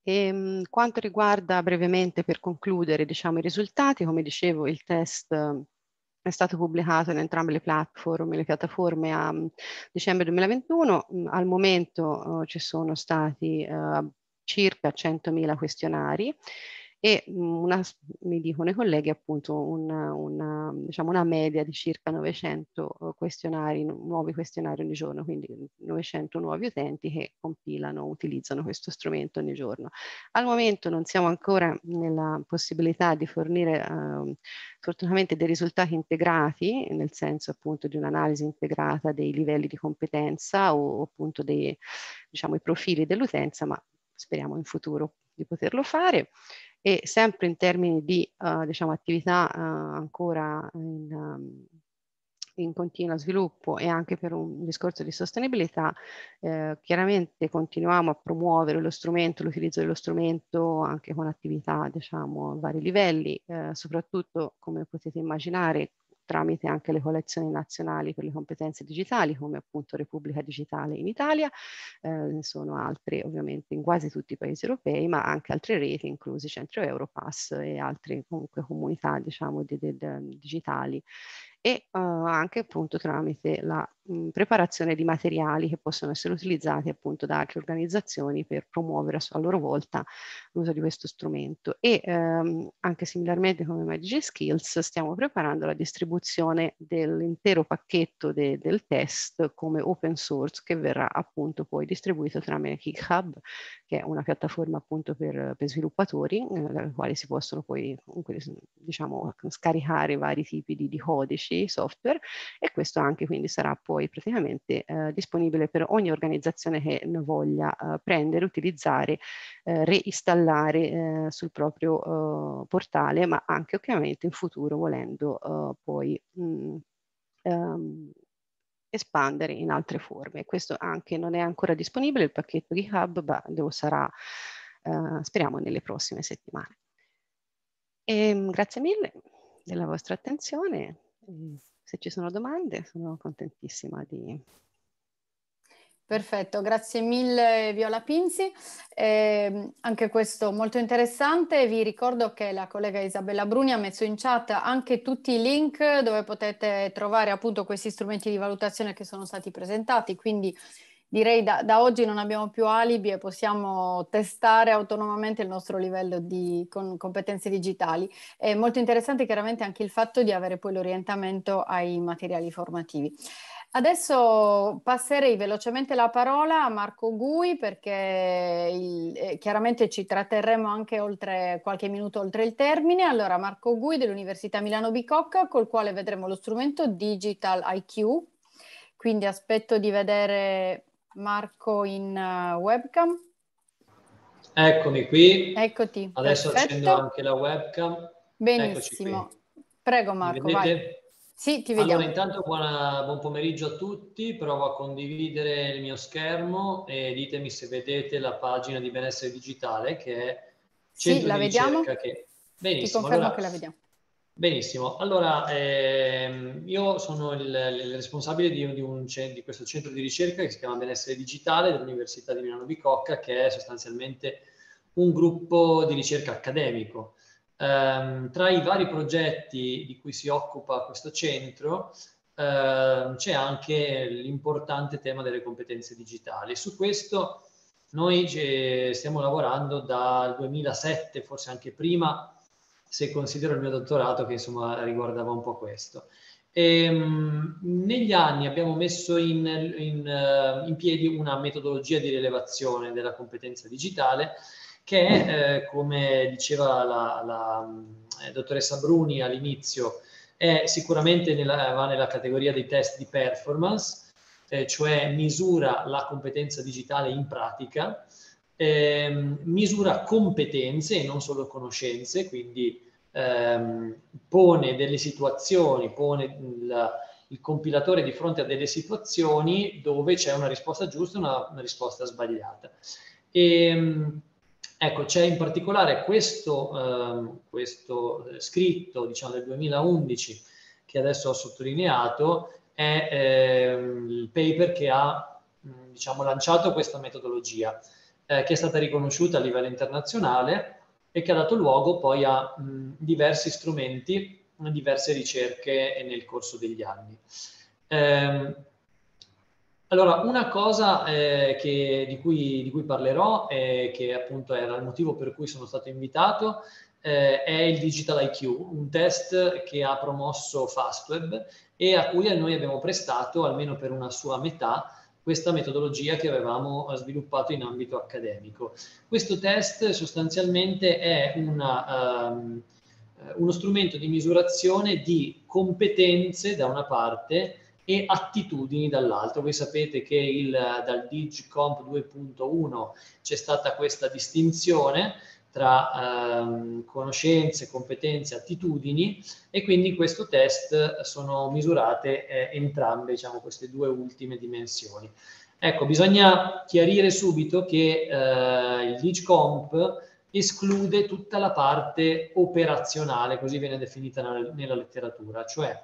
E, ehm, quanto riguarda brevemente per concludere diciamo, i risultati, come dicevo il test eh, è stato pubblicato in entrambe le piattaforme, le piattaforme a mm, dicembre 2021, mm, al momento uh, ci sono stati uh, circa 100.000 questionari e mm, una, mi dicono i colleghi appunto una, una, diciamo una media di circa 900 eh, questionari, nuovi questionari ogni giorno, quindi 900 nuovi utenti che compilano, utilizzano questo strumento ogni giorno. Al momento non siamo ancora nella possibilità di fornire eh, fortunatamente dei risultati integrati, nel senso appunto di un'analisi integrata dei livelli di competenza o appunto dei diciamo, i profili dell'utenza, ma speriamo in futuro di poterlo fare e sempre in termini di uh, diciamo, attività uh, ancora in, um, in, continuo sviluppo e anche per un discorso di sostenibilità, eh, chiaramente continuiamo a promuovere lo strumento, l'utilizzo dello strumento anche con attività diciamo, a vari livelli, eh, soprattutto come potete immaginare tramite anche le collezioni nazionali per le competenze digitali, come appunto Repubblica Digitale in Italia, eh, sono altre ovviamente in quasi tutti i paesi europei, ma anche altre reti, inclusi Centro Europass e altre comunque comunità diciamo di, di, di, digitali e eh, anche appunto tramite la preparazione di materiali che possono essere utilizzati appunto da altre organizzazioni per promuovere a loro volta l'uso di questo strumento. E ehm, anche similarmente come Magic Skills stiamo preparando la distribuzione dell'intero pacchetto de del test come open source che verrà appunto poi distribuito tramite GitHub, che è una piattaforma appunto per, per sviluppatori, eh, dalla quale si possono poi comunque, diciamo scaricare vari tipi di, di codici, software e questo anche quindi sarà poi poi praticamente eh, disponibile per ogni organizzazione che ne voglia eh, prendere, utilizzare, eh, reinstallare eh, sul proprio eh, portale, ma anche ovviamente in futuro volendo eh, poi mh, mm, ehm, espandere in altre forme. Questo anche non è ancora disponibile, il pacchetto GitHub ma lo sarà, eh, speriamo, nelle prossime settimane. E, ehm, grazie mille della vostra attenzione. Se ci sono domande sono contentissima di... Perfetto, grazie mille Viola Pinzi, eh, anche questo molto interessante, vi ricordo che la collega Isabella Bruni ha messo in chat anche tutti i link dove potete trovare appunto questi strumenti di valutazione che sono stati presentati, quindi direi da, da, oggi non abbiamo più alibi e possiamo testare autonomamente il nostro livello di con competenze digitali. È molto interessante chiaramente anche il fatto di avere poi l'orientamento ai materiali formativi. Adesso passerei velocemente la parola a Marco Gui perché il, eh, chiaramente ci tratterremo anche oltre, qualche minuto oltre il termine. Allora Marco Gui dell'Università Milano Bicocca col quale vedremo lo strumento Digital IQ, quindi aspetto di vedere Marco in uh, webcam. Eccomi qui. Eccoti. Adesso Perfetto. accendo anche la webcam. Benissimo. Prego Marco, vai. Sì, ti vediamo. Allora, intanto buona, buon pomeriggio a tutti. Provo a condividere il mio schermo e ditemi se vedete la pagina di Benessere Digitale che è Centro sì, la vediamo. Che... Benissimo. Ti confermo allora, che la vediamo. Benissimo, allora ehm, io sono il, il responsabile di, di, un, di, questo centro di ricerca che si chiama Benessere Digitale dell'Università di Milano Bicocca, che è sostanzialmente un gruppo di ricerca accademico. Ehm, tra i vari progetti di cui si occupa questo centro ehm, c'è anche l'importante tema delle competenze digitali. Su questo noi eh, stiamo lavorando dal 2007, forse anche prima, se considero il mio dottorato che insomma riguardava un po' questo. E, ehm, negli anni abbiamo messo in, in, eh, in, piedi una metodologia di rilevazione della competenza digitale che, eh, come diceva la, la eh, dottoressa Bruni all'inizio, è sicuramente nella, va nella categoria dei test di performance, eh, cioè misura la competenza digitale in pratica, eh, misura competenze e non solo conoscenze, quindi ehm, pone delle situazioni, pone il, il, compilatore di fronte a delle situazioni dove c'è una risposta giusta e una, una risposta sbagliata. E, ehm, ecco, c'è in particolare questo, ehm, questo scritto diciamo, del 2011 che adesso ho sottolineato, è ehm, il paper che ha diciamo, lanciato questa metodologia eh, che è stata riconosciuta a livello internazionale e che ha dato luogo poi a mh, diversi strumenti, diverse ricerche nel corso degli anni. Ehm, allora, una cosa eh, che, di, cui, di, cui, parlerò, eh, che appunto era il motivo per cui sono stato invitato, eh, è il Digital IQ, un test che ha promosso Fastweb e a cui noi abbiamo prestato, almeno per una sua metà, questa metodologia che avevamo eh, sviluppato in ambito accademico. Questo test sostanzialmente è una, um, uno strumento di misurazione di competenze da una parte e attitudini dall'altra. Voi sapete che il, dal DigiComp 2.1 c'è stata questa distinzione tra ehm, conoscenze, competenze, attitudini e quindi in questo test sono misurate eh, entrambe diciamo, queste due ultime dimensioni. Ecco, bisogna chiarire subito che eh, il DigComp esclude tutta la parte operazionale, così viene definita nella, nella letteratura, cioè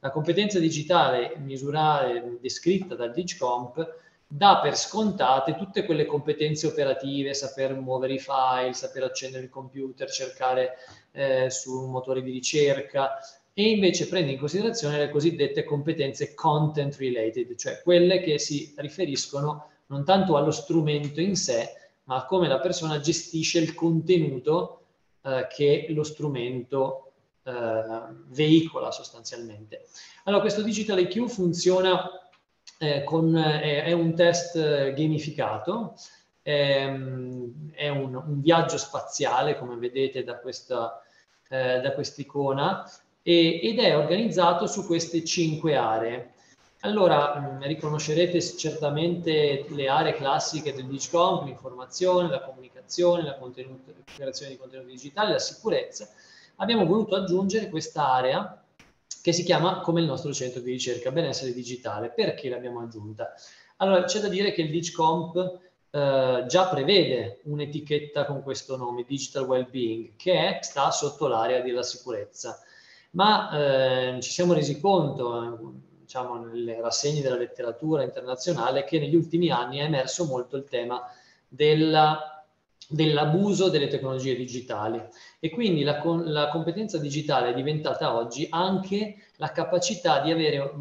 la competenza digitale misurata, descritta dal DigComp dà per scontate tutte quelle competenze operative, saper muovere i file, saper accendere il computer, cercare eh, su un motore di ricerca e invece prende in considerazione le cosiddette competenze content related, cioè quelle che si riferiscono non tanto allo strumento in sé, ma a come la persona gestisce il contenuto eh, che lo strumento eh, veicola sostanzialmente. Allora questo Digital IQ funziona eh, con, è, eh, è, un test eh, gamificato, è, ehm, è un, un, viaggio spaziale, come vedete da questa eh, icona, ed è organizzato su queste cinque aree. Allora, mh, mm, riconoscerete certamente le aree classiche del DIGCOM, l'informazione, la comunicazione, la creazione di contenuti digitali, la sicurezza. Abbiamo voluto aggiungere quest'area che si chiama come il nostro centro di ricerca benessere digitale. Perché l'abbiamo aggiunta? Allora, c'è da dire che il DigComp eh, già prevede un'etichetta con questo nome, Digital Wellbeing, che è, sta sotto l'area della sicurezza. Ma eh, ci siamo resi conto, eh, diciamo, nelle rassegne della letteratura internazionale, che negli ultimi anni è emerso molto il tema della dell'abuso delle tecnologie digitali e quindi la, la, competenza digitale è diventata oggi anche la capacità di, avere,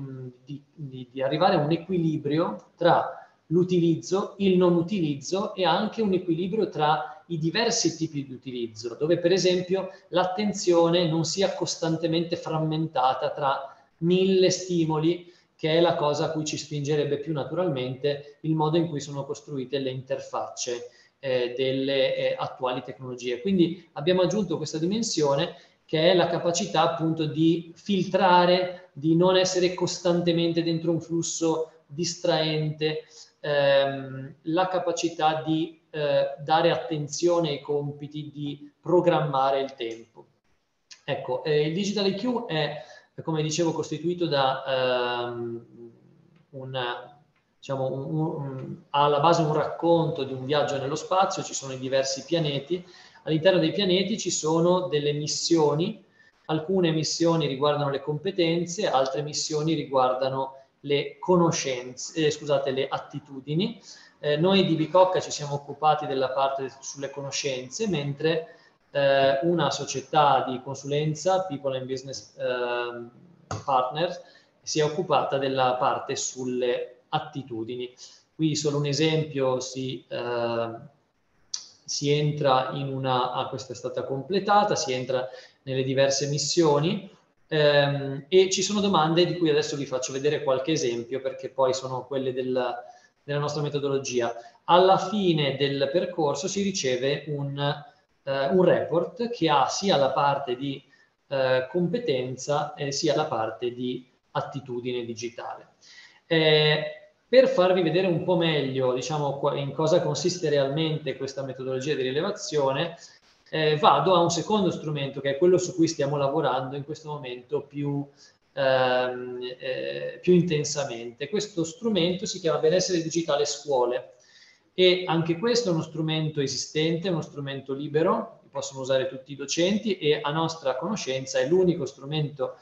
di, di, di arrivare a un equilibrio tra l'utilizzo, il non utilizzo e anche un equilibrio tra i diversi tipi di utilizzo, dove per esempio l'attenzione non sia costantemente frammentata tra mille stimoli, che è la cosa a cui ci spingerebbe più naturalmente il modo in cui sono costruite le interfacce eh, delle eh, attuali tecnologie. Quindi abbiamo aggiunto questa dimensione che è la capacità appunto di filtrare, di non essere costantemente dentro un flusso distraente, ehm, la capacità di eh, dare attenzione ai compiti, di programmare il tempo. Ecco, eh, il Digital IQ è, come dicevo, costituito da ehm, una, diciamo, un, un, ha alla base un racconto di un viaggio nello spazio, ci sono i diversi pianeti, all'interno dei pianeti ci sono delle missioni, alcune missioni riguardano le competenze, altre missioni riguardano le conoscenze, eh, scusate, le attitudini. Eh, noi di Bicocca ci siamo occupati della parte sulle conoscenze, mentre eh, una società di consulenza, People and Business ehm, Partners, si è occupata della parte sulle attitudini. Qui solo un esempio, si, eh, si entra in una, ah, questa è stata completata, si entra nelle diverse missioni ehm, e ci sono domande di cui adesso vi faccio vedere qualche esempio perché poi sono quelle del, della nostra metodologia. Alla fine del percorso si riceve un, eh, un report che ha sia la parte di eh, competenza eh, sia la parte di attitudine digitale. Eh, per farvi vedere un po' meglio diciamo, in cosa consiste realmente questa metodologia di rilevazione, eh, vado a un secondo strumento che è quello su cui stiamo lavorando in questo momento più, ehm, eh, più intensamente. Questo strumento si chiama Benessere Digitale Scuole e anche questo è uno strumento esistente, uno strumento libero, possono usare tutti i docenti e a nostra conoscenza è l'unico strumento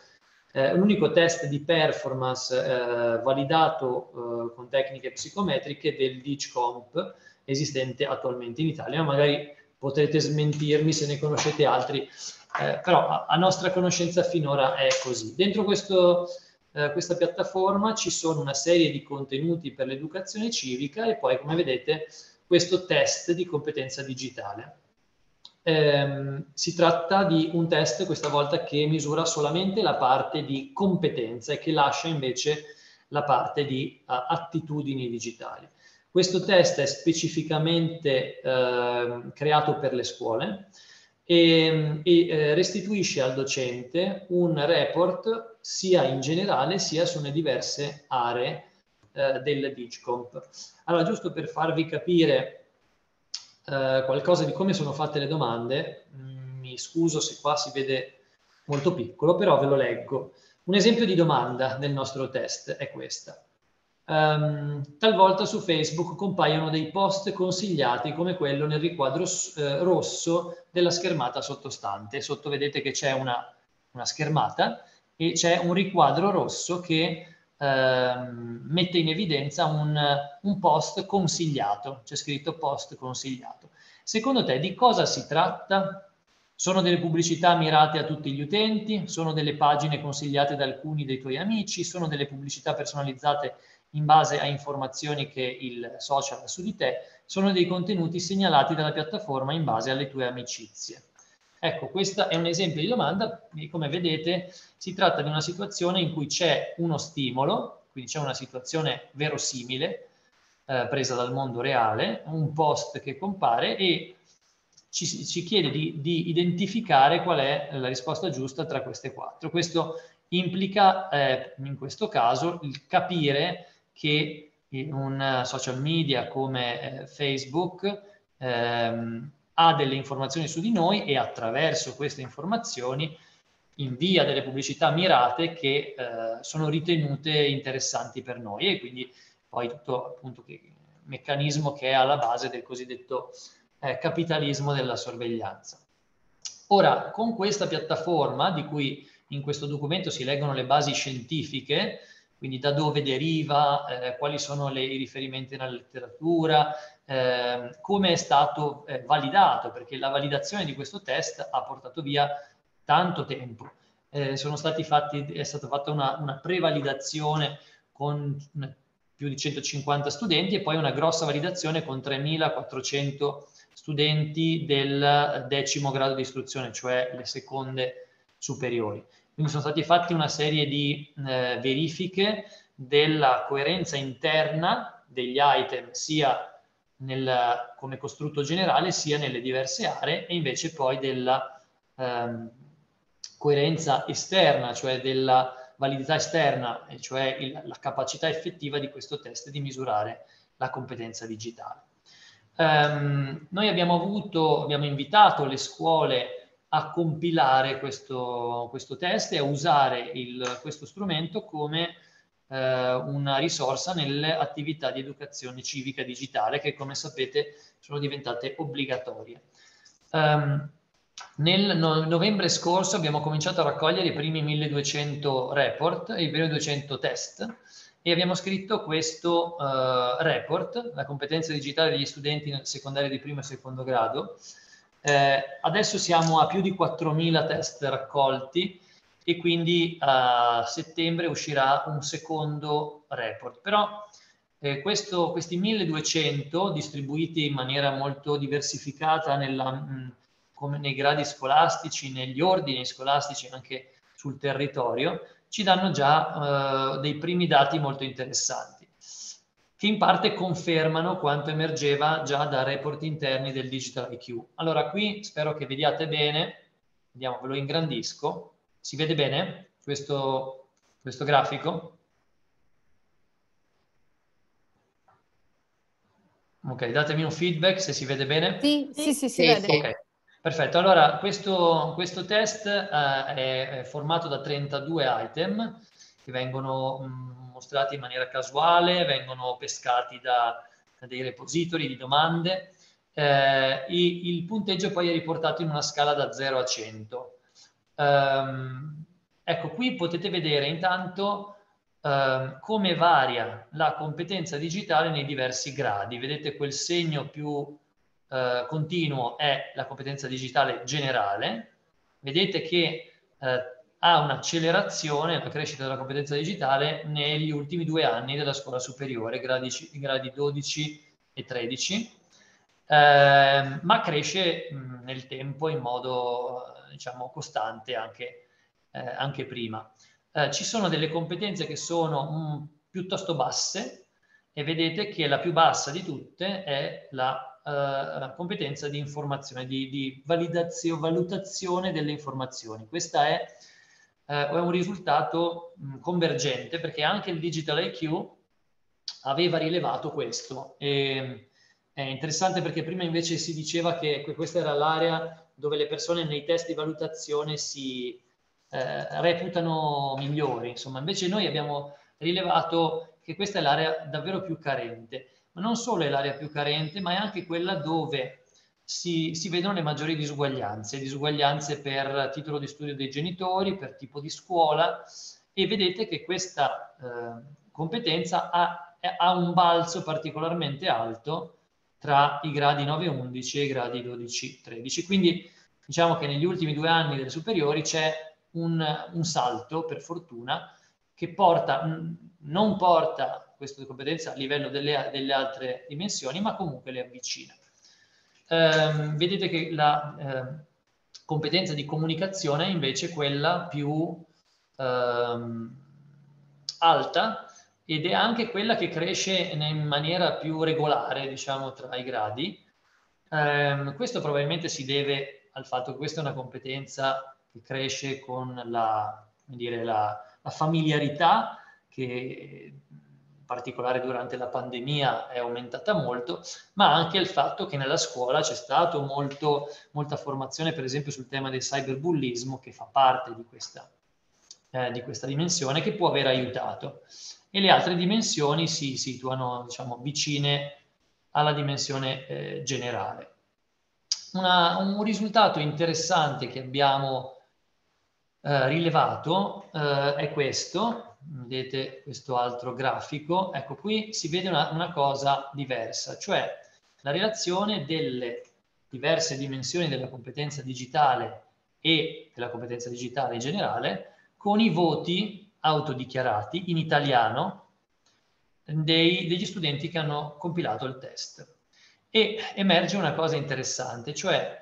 eh, l'unico test di performance eh, validato eh, con tecniche psicometriche del DICCOMP esistente attualmente in Italia, magari potrete smentirmi se ne conoscete altri, eh, però a, a, nostra conoscenza finora è così. Dentro questo, eh, questa piattaforma ci sono una serie di contenuti per l'educazione civica e poi, come vedete, questo test di competenza digitale. Ehm, si tratta di un test questa volta che misura solamente la parte di competenza e che lascia invece la parte di uh, attitudini digitali. Questo test è specificamente eh, creato per le scuole ehm, e, e, eh, restituisce al docente un report sia in generale sia sulle diverse aree eh, del DigiComp. Allora, giusto per farvi capire eh, qualcosa di come sono fatte le domande. Mm, mi scuso se qua si vede molto piccolo, però ve lo leggo. Un esempio di domanda del nostro test è questa. Um, talvolta su Facebook compaiono dei post consigliati come quello nel riquadro eh, rosso della schermata sottostante. Sotto vedete che c'è una, una schermata e c'è un riquadro rosso che Ehm, mette in evidenza un, un post consigliato, c'è scritto post consigliato. Secondo te di cosa si tratta? Sono delle pubblicità mirate a tutti gli utenti? Sono delle pagine consigliate da alcuni dei tuoi amici? Sono delle pubblicità personalizzate in base a informazioni che il social ha su di te? Sono dei contenuti segnalati dalla piattaforma in base alle tue amicizie? Ecco, questo è un esempio di domanda e come vedete si tratta di una situazione in cui c'è uno stimolo, quindi c'è una situazione verosimile eh, presa dal mondo reale, un post che compare e ci, ci chiede di, di, identificare qual è la risposta giusta tra queste quattro. Questo implica eh, in questo caso il capire che un social media come eh, Facebook ehm, ha delle informazioni su di noi e attraverso queste informazioni invia delle pubblicità mirate che eh, sono ritenute interessanti per noi e quindi poi tutto appunto che, il meccanismo che è alla base del cosiddetto eh, capitalismo della sorveglianza. Ora, con questa piattaforma di cui in questo documento si leggono le basi scientifiche, quindi da dove deriva, eh, quali sono le, i riferimenti nella letteratura, Ehm, come è stato eh, validato, perché la validazione di questo test ha portato via tanto tempo. Eh, fatti, è stata fatta una, una prevalidazione con più di 150 studenti e poi una grossa validazione con 3.400 studenti del decimo grado di istruzione, cioè le seconde superiori. Quindi sono stati fatti una serie di eh, verifiche della coerenza interna degli item sia nel, come costrutto generale sia nelle diverse aree e invece poi della ehm, coerenza esterna, cioè della validità esterna, cioè il, la capacità effettiva di questo test di misurare la competenza digitale. Um, noi abbiamo, avuto, abbiamo invitato le scuole a compilare questo, questo test e a usare il, questo strumento come eh, una risorsa nelle attività di educazione civica digitale che come sapete sono diventate obbligatorie. Um, nel novembre scorso abbiamo cominciato a raccogliere i primi 1200 report, i primi 200 test e abbiamo scritto questo uh, report, la competenza digitale degli studenti secondari di primo e secondo grado. Eh, adesso siamo a più di 4.000 test raccolti e quindi a settembre uscirà un secondo report. Però eh, questo, questi 1200 distribuiti in maniera molto diversificata nella, mh, mm, nei gradi scolastici, negli ordini scolastici, anche sul territorio, ci danno già eh, dei primi dati molto interessanti, che in parte confermano quanto emergeva già da report interni del Digital IQ. Allora qui spero che vediate bene, vediamo, ve lo ingrandisco, si vede bene questo, questo grafico? Ok, datemi un feedback se si vede bene. Sì, sì, sì, si vede. Okay. Perfetto, allora questo, questo test eh, è, è, formato da 32 item che vengono mm, mostrati in maniera casuale, vengono pescati da, da dei repository di domande eh, e il punteggio poi è riportato in una scala da 0 a 100. Um, ecco, qui potete vedere intanto um, come varia la competenza digitale nei diversi gradi. Vedete quel segno più uh, continuo è la competenza digitale generale. Vedete che uh, ha un'accelerazione, la crescita della competenza digitale negli ultimi due anni della scuola superiore, gradi, gradi 12 e 13, eh, ma cresce mh, nel tempo in modo diciamo, costante anche, eh, anche prima. Eh, ci sono delle competenze che sono mh, mm, piuttosto basse e vedete che la più bassa di tutte è la, eh, competenza di informazione, di, di valutazione delle informazioni. Questo è, eh, è un risultato mh, mm, convergente perché anche il Digital IQ aveva rilevato questo. E, ehm, è interessante perché prima invece si diceva che questa era l'area dove le persone nei test di valutazione si eh, reputano migliori. Insomma, invece noi abbiamo rilevato che questa è l'area davvero più carente, ma non solo è l'area più carente, ma è anche quella dove si, si vedono le maggiori disuguaglianze, disuguaglianze per titolo di studio dei genitori, per tipo di scuola e vedete che questa eh, competenza ha, ha un balzo particolarmente alto tra i gradi 9-11 e i gradi 12-13. Quindi diciamo che negli ultimi due anni delle superiori c'è un, un salto, per fortuna, che porta, non porta queste competenze a livello delle, delle, altre dimensioni, ma comunque le avvicina. Eh, vedete che la eh, competenza di comunicazione è invece quella più ehm, alta ed è anche quella che cresce in maniera più regolare, diciamo, tra i gradi. Eh, questo probabilmente si deve al fatto che questa è una competenza che cresce con la, dire, la, la familiarità che in particolare durante la pandemia è aumentata molto, ma anche il fatto che nella scuola c'è stata molta formazione, per esempio, sul tema del cyberbullismo, che fa parte di questa, eh, di questa dimensione, che può aver aiutato e le altre dimensioni si situano diciamo, vicine alla dimensione eh, generale. Una, un risultato interessante che abbiamo eh, rilevato eh, è questo, vedete questo altro grafico, ecco qui si vede una, una cosa diversa, cioè la relazione delle diverse dimensioni della competenza digitale e della competenza digitale in generale con i voti autodichiarati in italiano dei, degli studenti che hanno compilato il test. E emerge una cosa interessante, cioè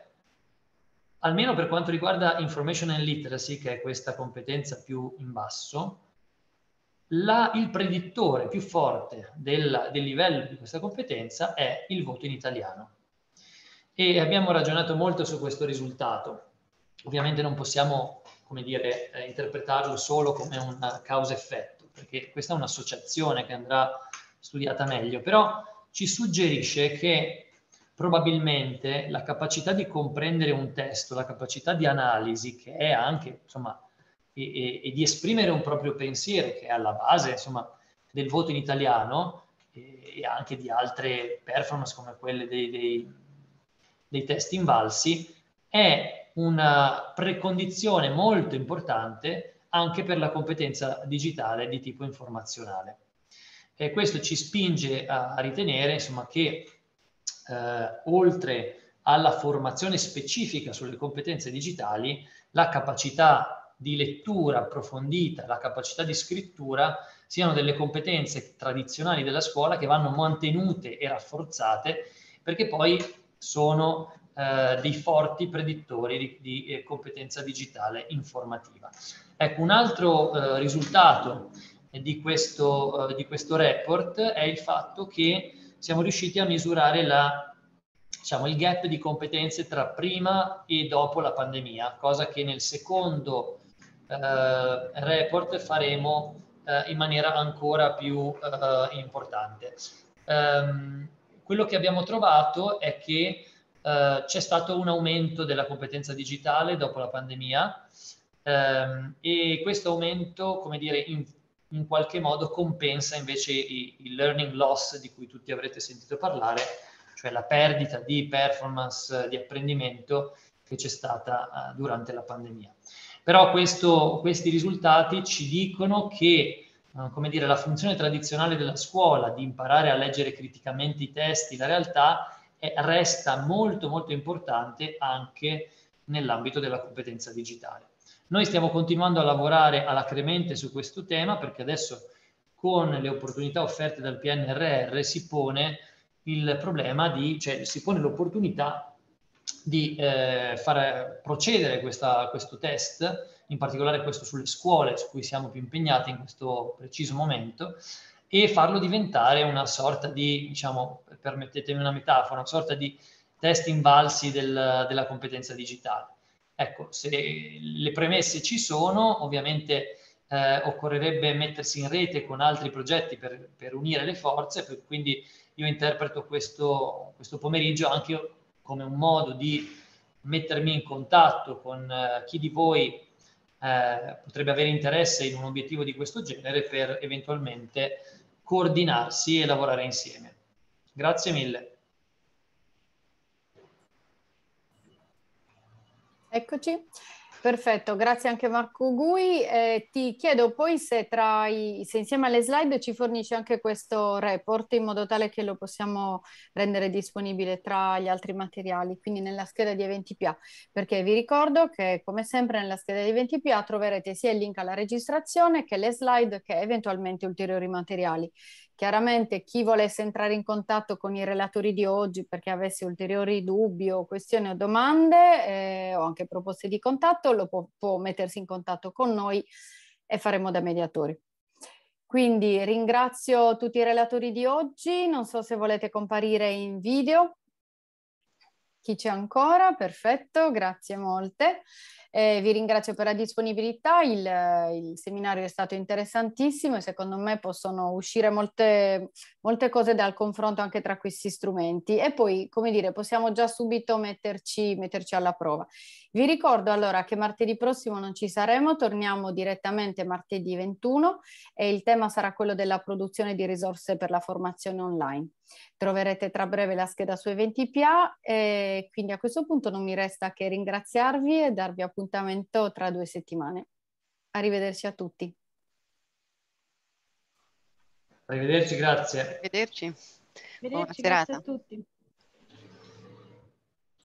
almeno per quanto riguarda information and literacy, che è questa competenza più in basso, la, il predittore più forte del, del livello di questa competenza è il voto in italiano. E abbiamo ragionato molto su questo risultato. Ovviamente non possiamo come dire, eh, interpretarlo solo come un causa-effetto, perché questa è un'associazione che andrà studiata meglio, però ci suggerisce che probabilmente la capacità di comprendere un testo, la capacità di analisi, che è anche, insomma, e, e, e di esprimere un proprio pensiero, che è alla base, insomma, del voto in italiano e, e anche di altre performance come quelle dei, dei, dei test invalsi, è una precondizione molto importante anche per la competenza digitale di tipo informazionale. E questo ci spinge a, ritenere insomma, che eh, oltre alla formazione specifica sulle competenze digitali, la capacità di lettura approfondita, la capacità di scrittura siano delle competenze tradizionali della scuola che vanno mantenute e rafforzate perché poi sono eh, dei forti predittori di, di eh, competenza digitale informativa. Ecco, un altro eh, risultato eh, di questo, eh, di questo report è il fatto che siamo riusciti a misurare la, diciamo, il gap di competenze tra prima e dopo la pandemia, cosa che nel secondo report faremo in maniera ancora più importante. Um, quello che abbiamo trovato è che eh, c'è stato un aumento della competenza digitale dopo la pandemia ehm, e questo aumento, come dire, in, in qualche modo compensa invece il learning loss di cui tutti avrete sentito parlare, cioè la perdita di performance di apprendimento che c'è stata uh, durante la pandemia. Però questo, questi risultati ci dicono che eh, come dire, la funzione tradizionale della scuola di imparare a leggere criticamente i testi, la realtà, resta molto molto importante anche nell'ambito della competenza digitale. Noi stiamo continuando a lavorare alacremente su questo tema perché adesso con le opportunità offerte dal PNRR si pone il problema di, cioè si pone l'opportunità di eh, far procedere questa, questo test, in particolare questo sulle scuole su cui siamo più impegnati in questo preciso momento, e farlo diventare una sorta di diciamo, permettetemi una metafora, una sorta di test invalsi del, della competenza digitale. Ecco, se le premesse ci sono, ovviamente eh, occorrerebbe mettersi in rete con altri progetti per, per unire le forze, per, quindi io interpreto questo, questo, pomeriggio anche come un modo di mettermi in contatto con eh, chi di voi eh, potrebbe avere interesse in un obiettivo di questo genere per eventualmente coordinarsi e lavorare insieme. Grazie mille. Eccoci. Perfetto, grazie anche Marco Gui. Eh, ti chiedo poi se, i, se, insieme alle slide ci fornisci anche questo report in modo tale che lo possiamo rendere disponibile tra gli altri materiali, quindi nella scheda di eventi PA, perché vi ricordo che come sempre nella scheda di eventi PA troverete sia il link alla registrazione che le slide che eventualmente ulteriori materiali. Chiaramente chi volesse entrare in contatto con i relatori di oggi perché avesse ulteriori dubbi o questioni o domande eh, o anche proposte di contatto lo può, può mettersi in contatto con noi e faremo da mediatori. Quindi ringrazio tutti i relatori di oggi, non so se volete comparire in video chi c'è ancora? Perfetto, grazie molte. Eh, vi ringrazio per la disponibilità, il, il, seminario è stato interessantissimo e secondo me possono uscire molte, molte, cose dal confronto anche tra questi strumenti e poi, come dire, possiamo già subito metterci, metterci alla prova. Vi ricordo allora che martedì prossimo non ci saremo, torniamo direttamente martedì 21 e il tema sarà quello della produzione di risorse per la formazione online. Troverete tra breve la scheda su Eventi e quindi a questo punto non mi resta che ringraziarvi e darvi appuntamento tra due settimane. Arrivederci a tutti. Arrivederci, grazie. Arrivederci. Arrivederci Buona grazie serata. a tutti.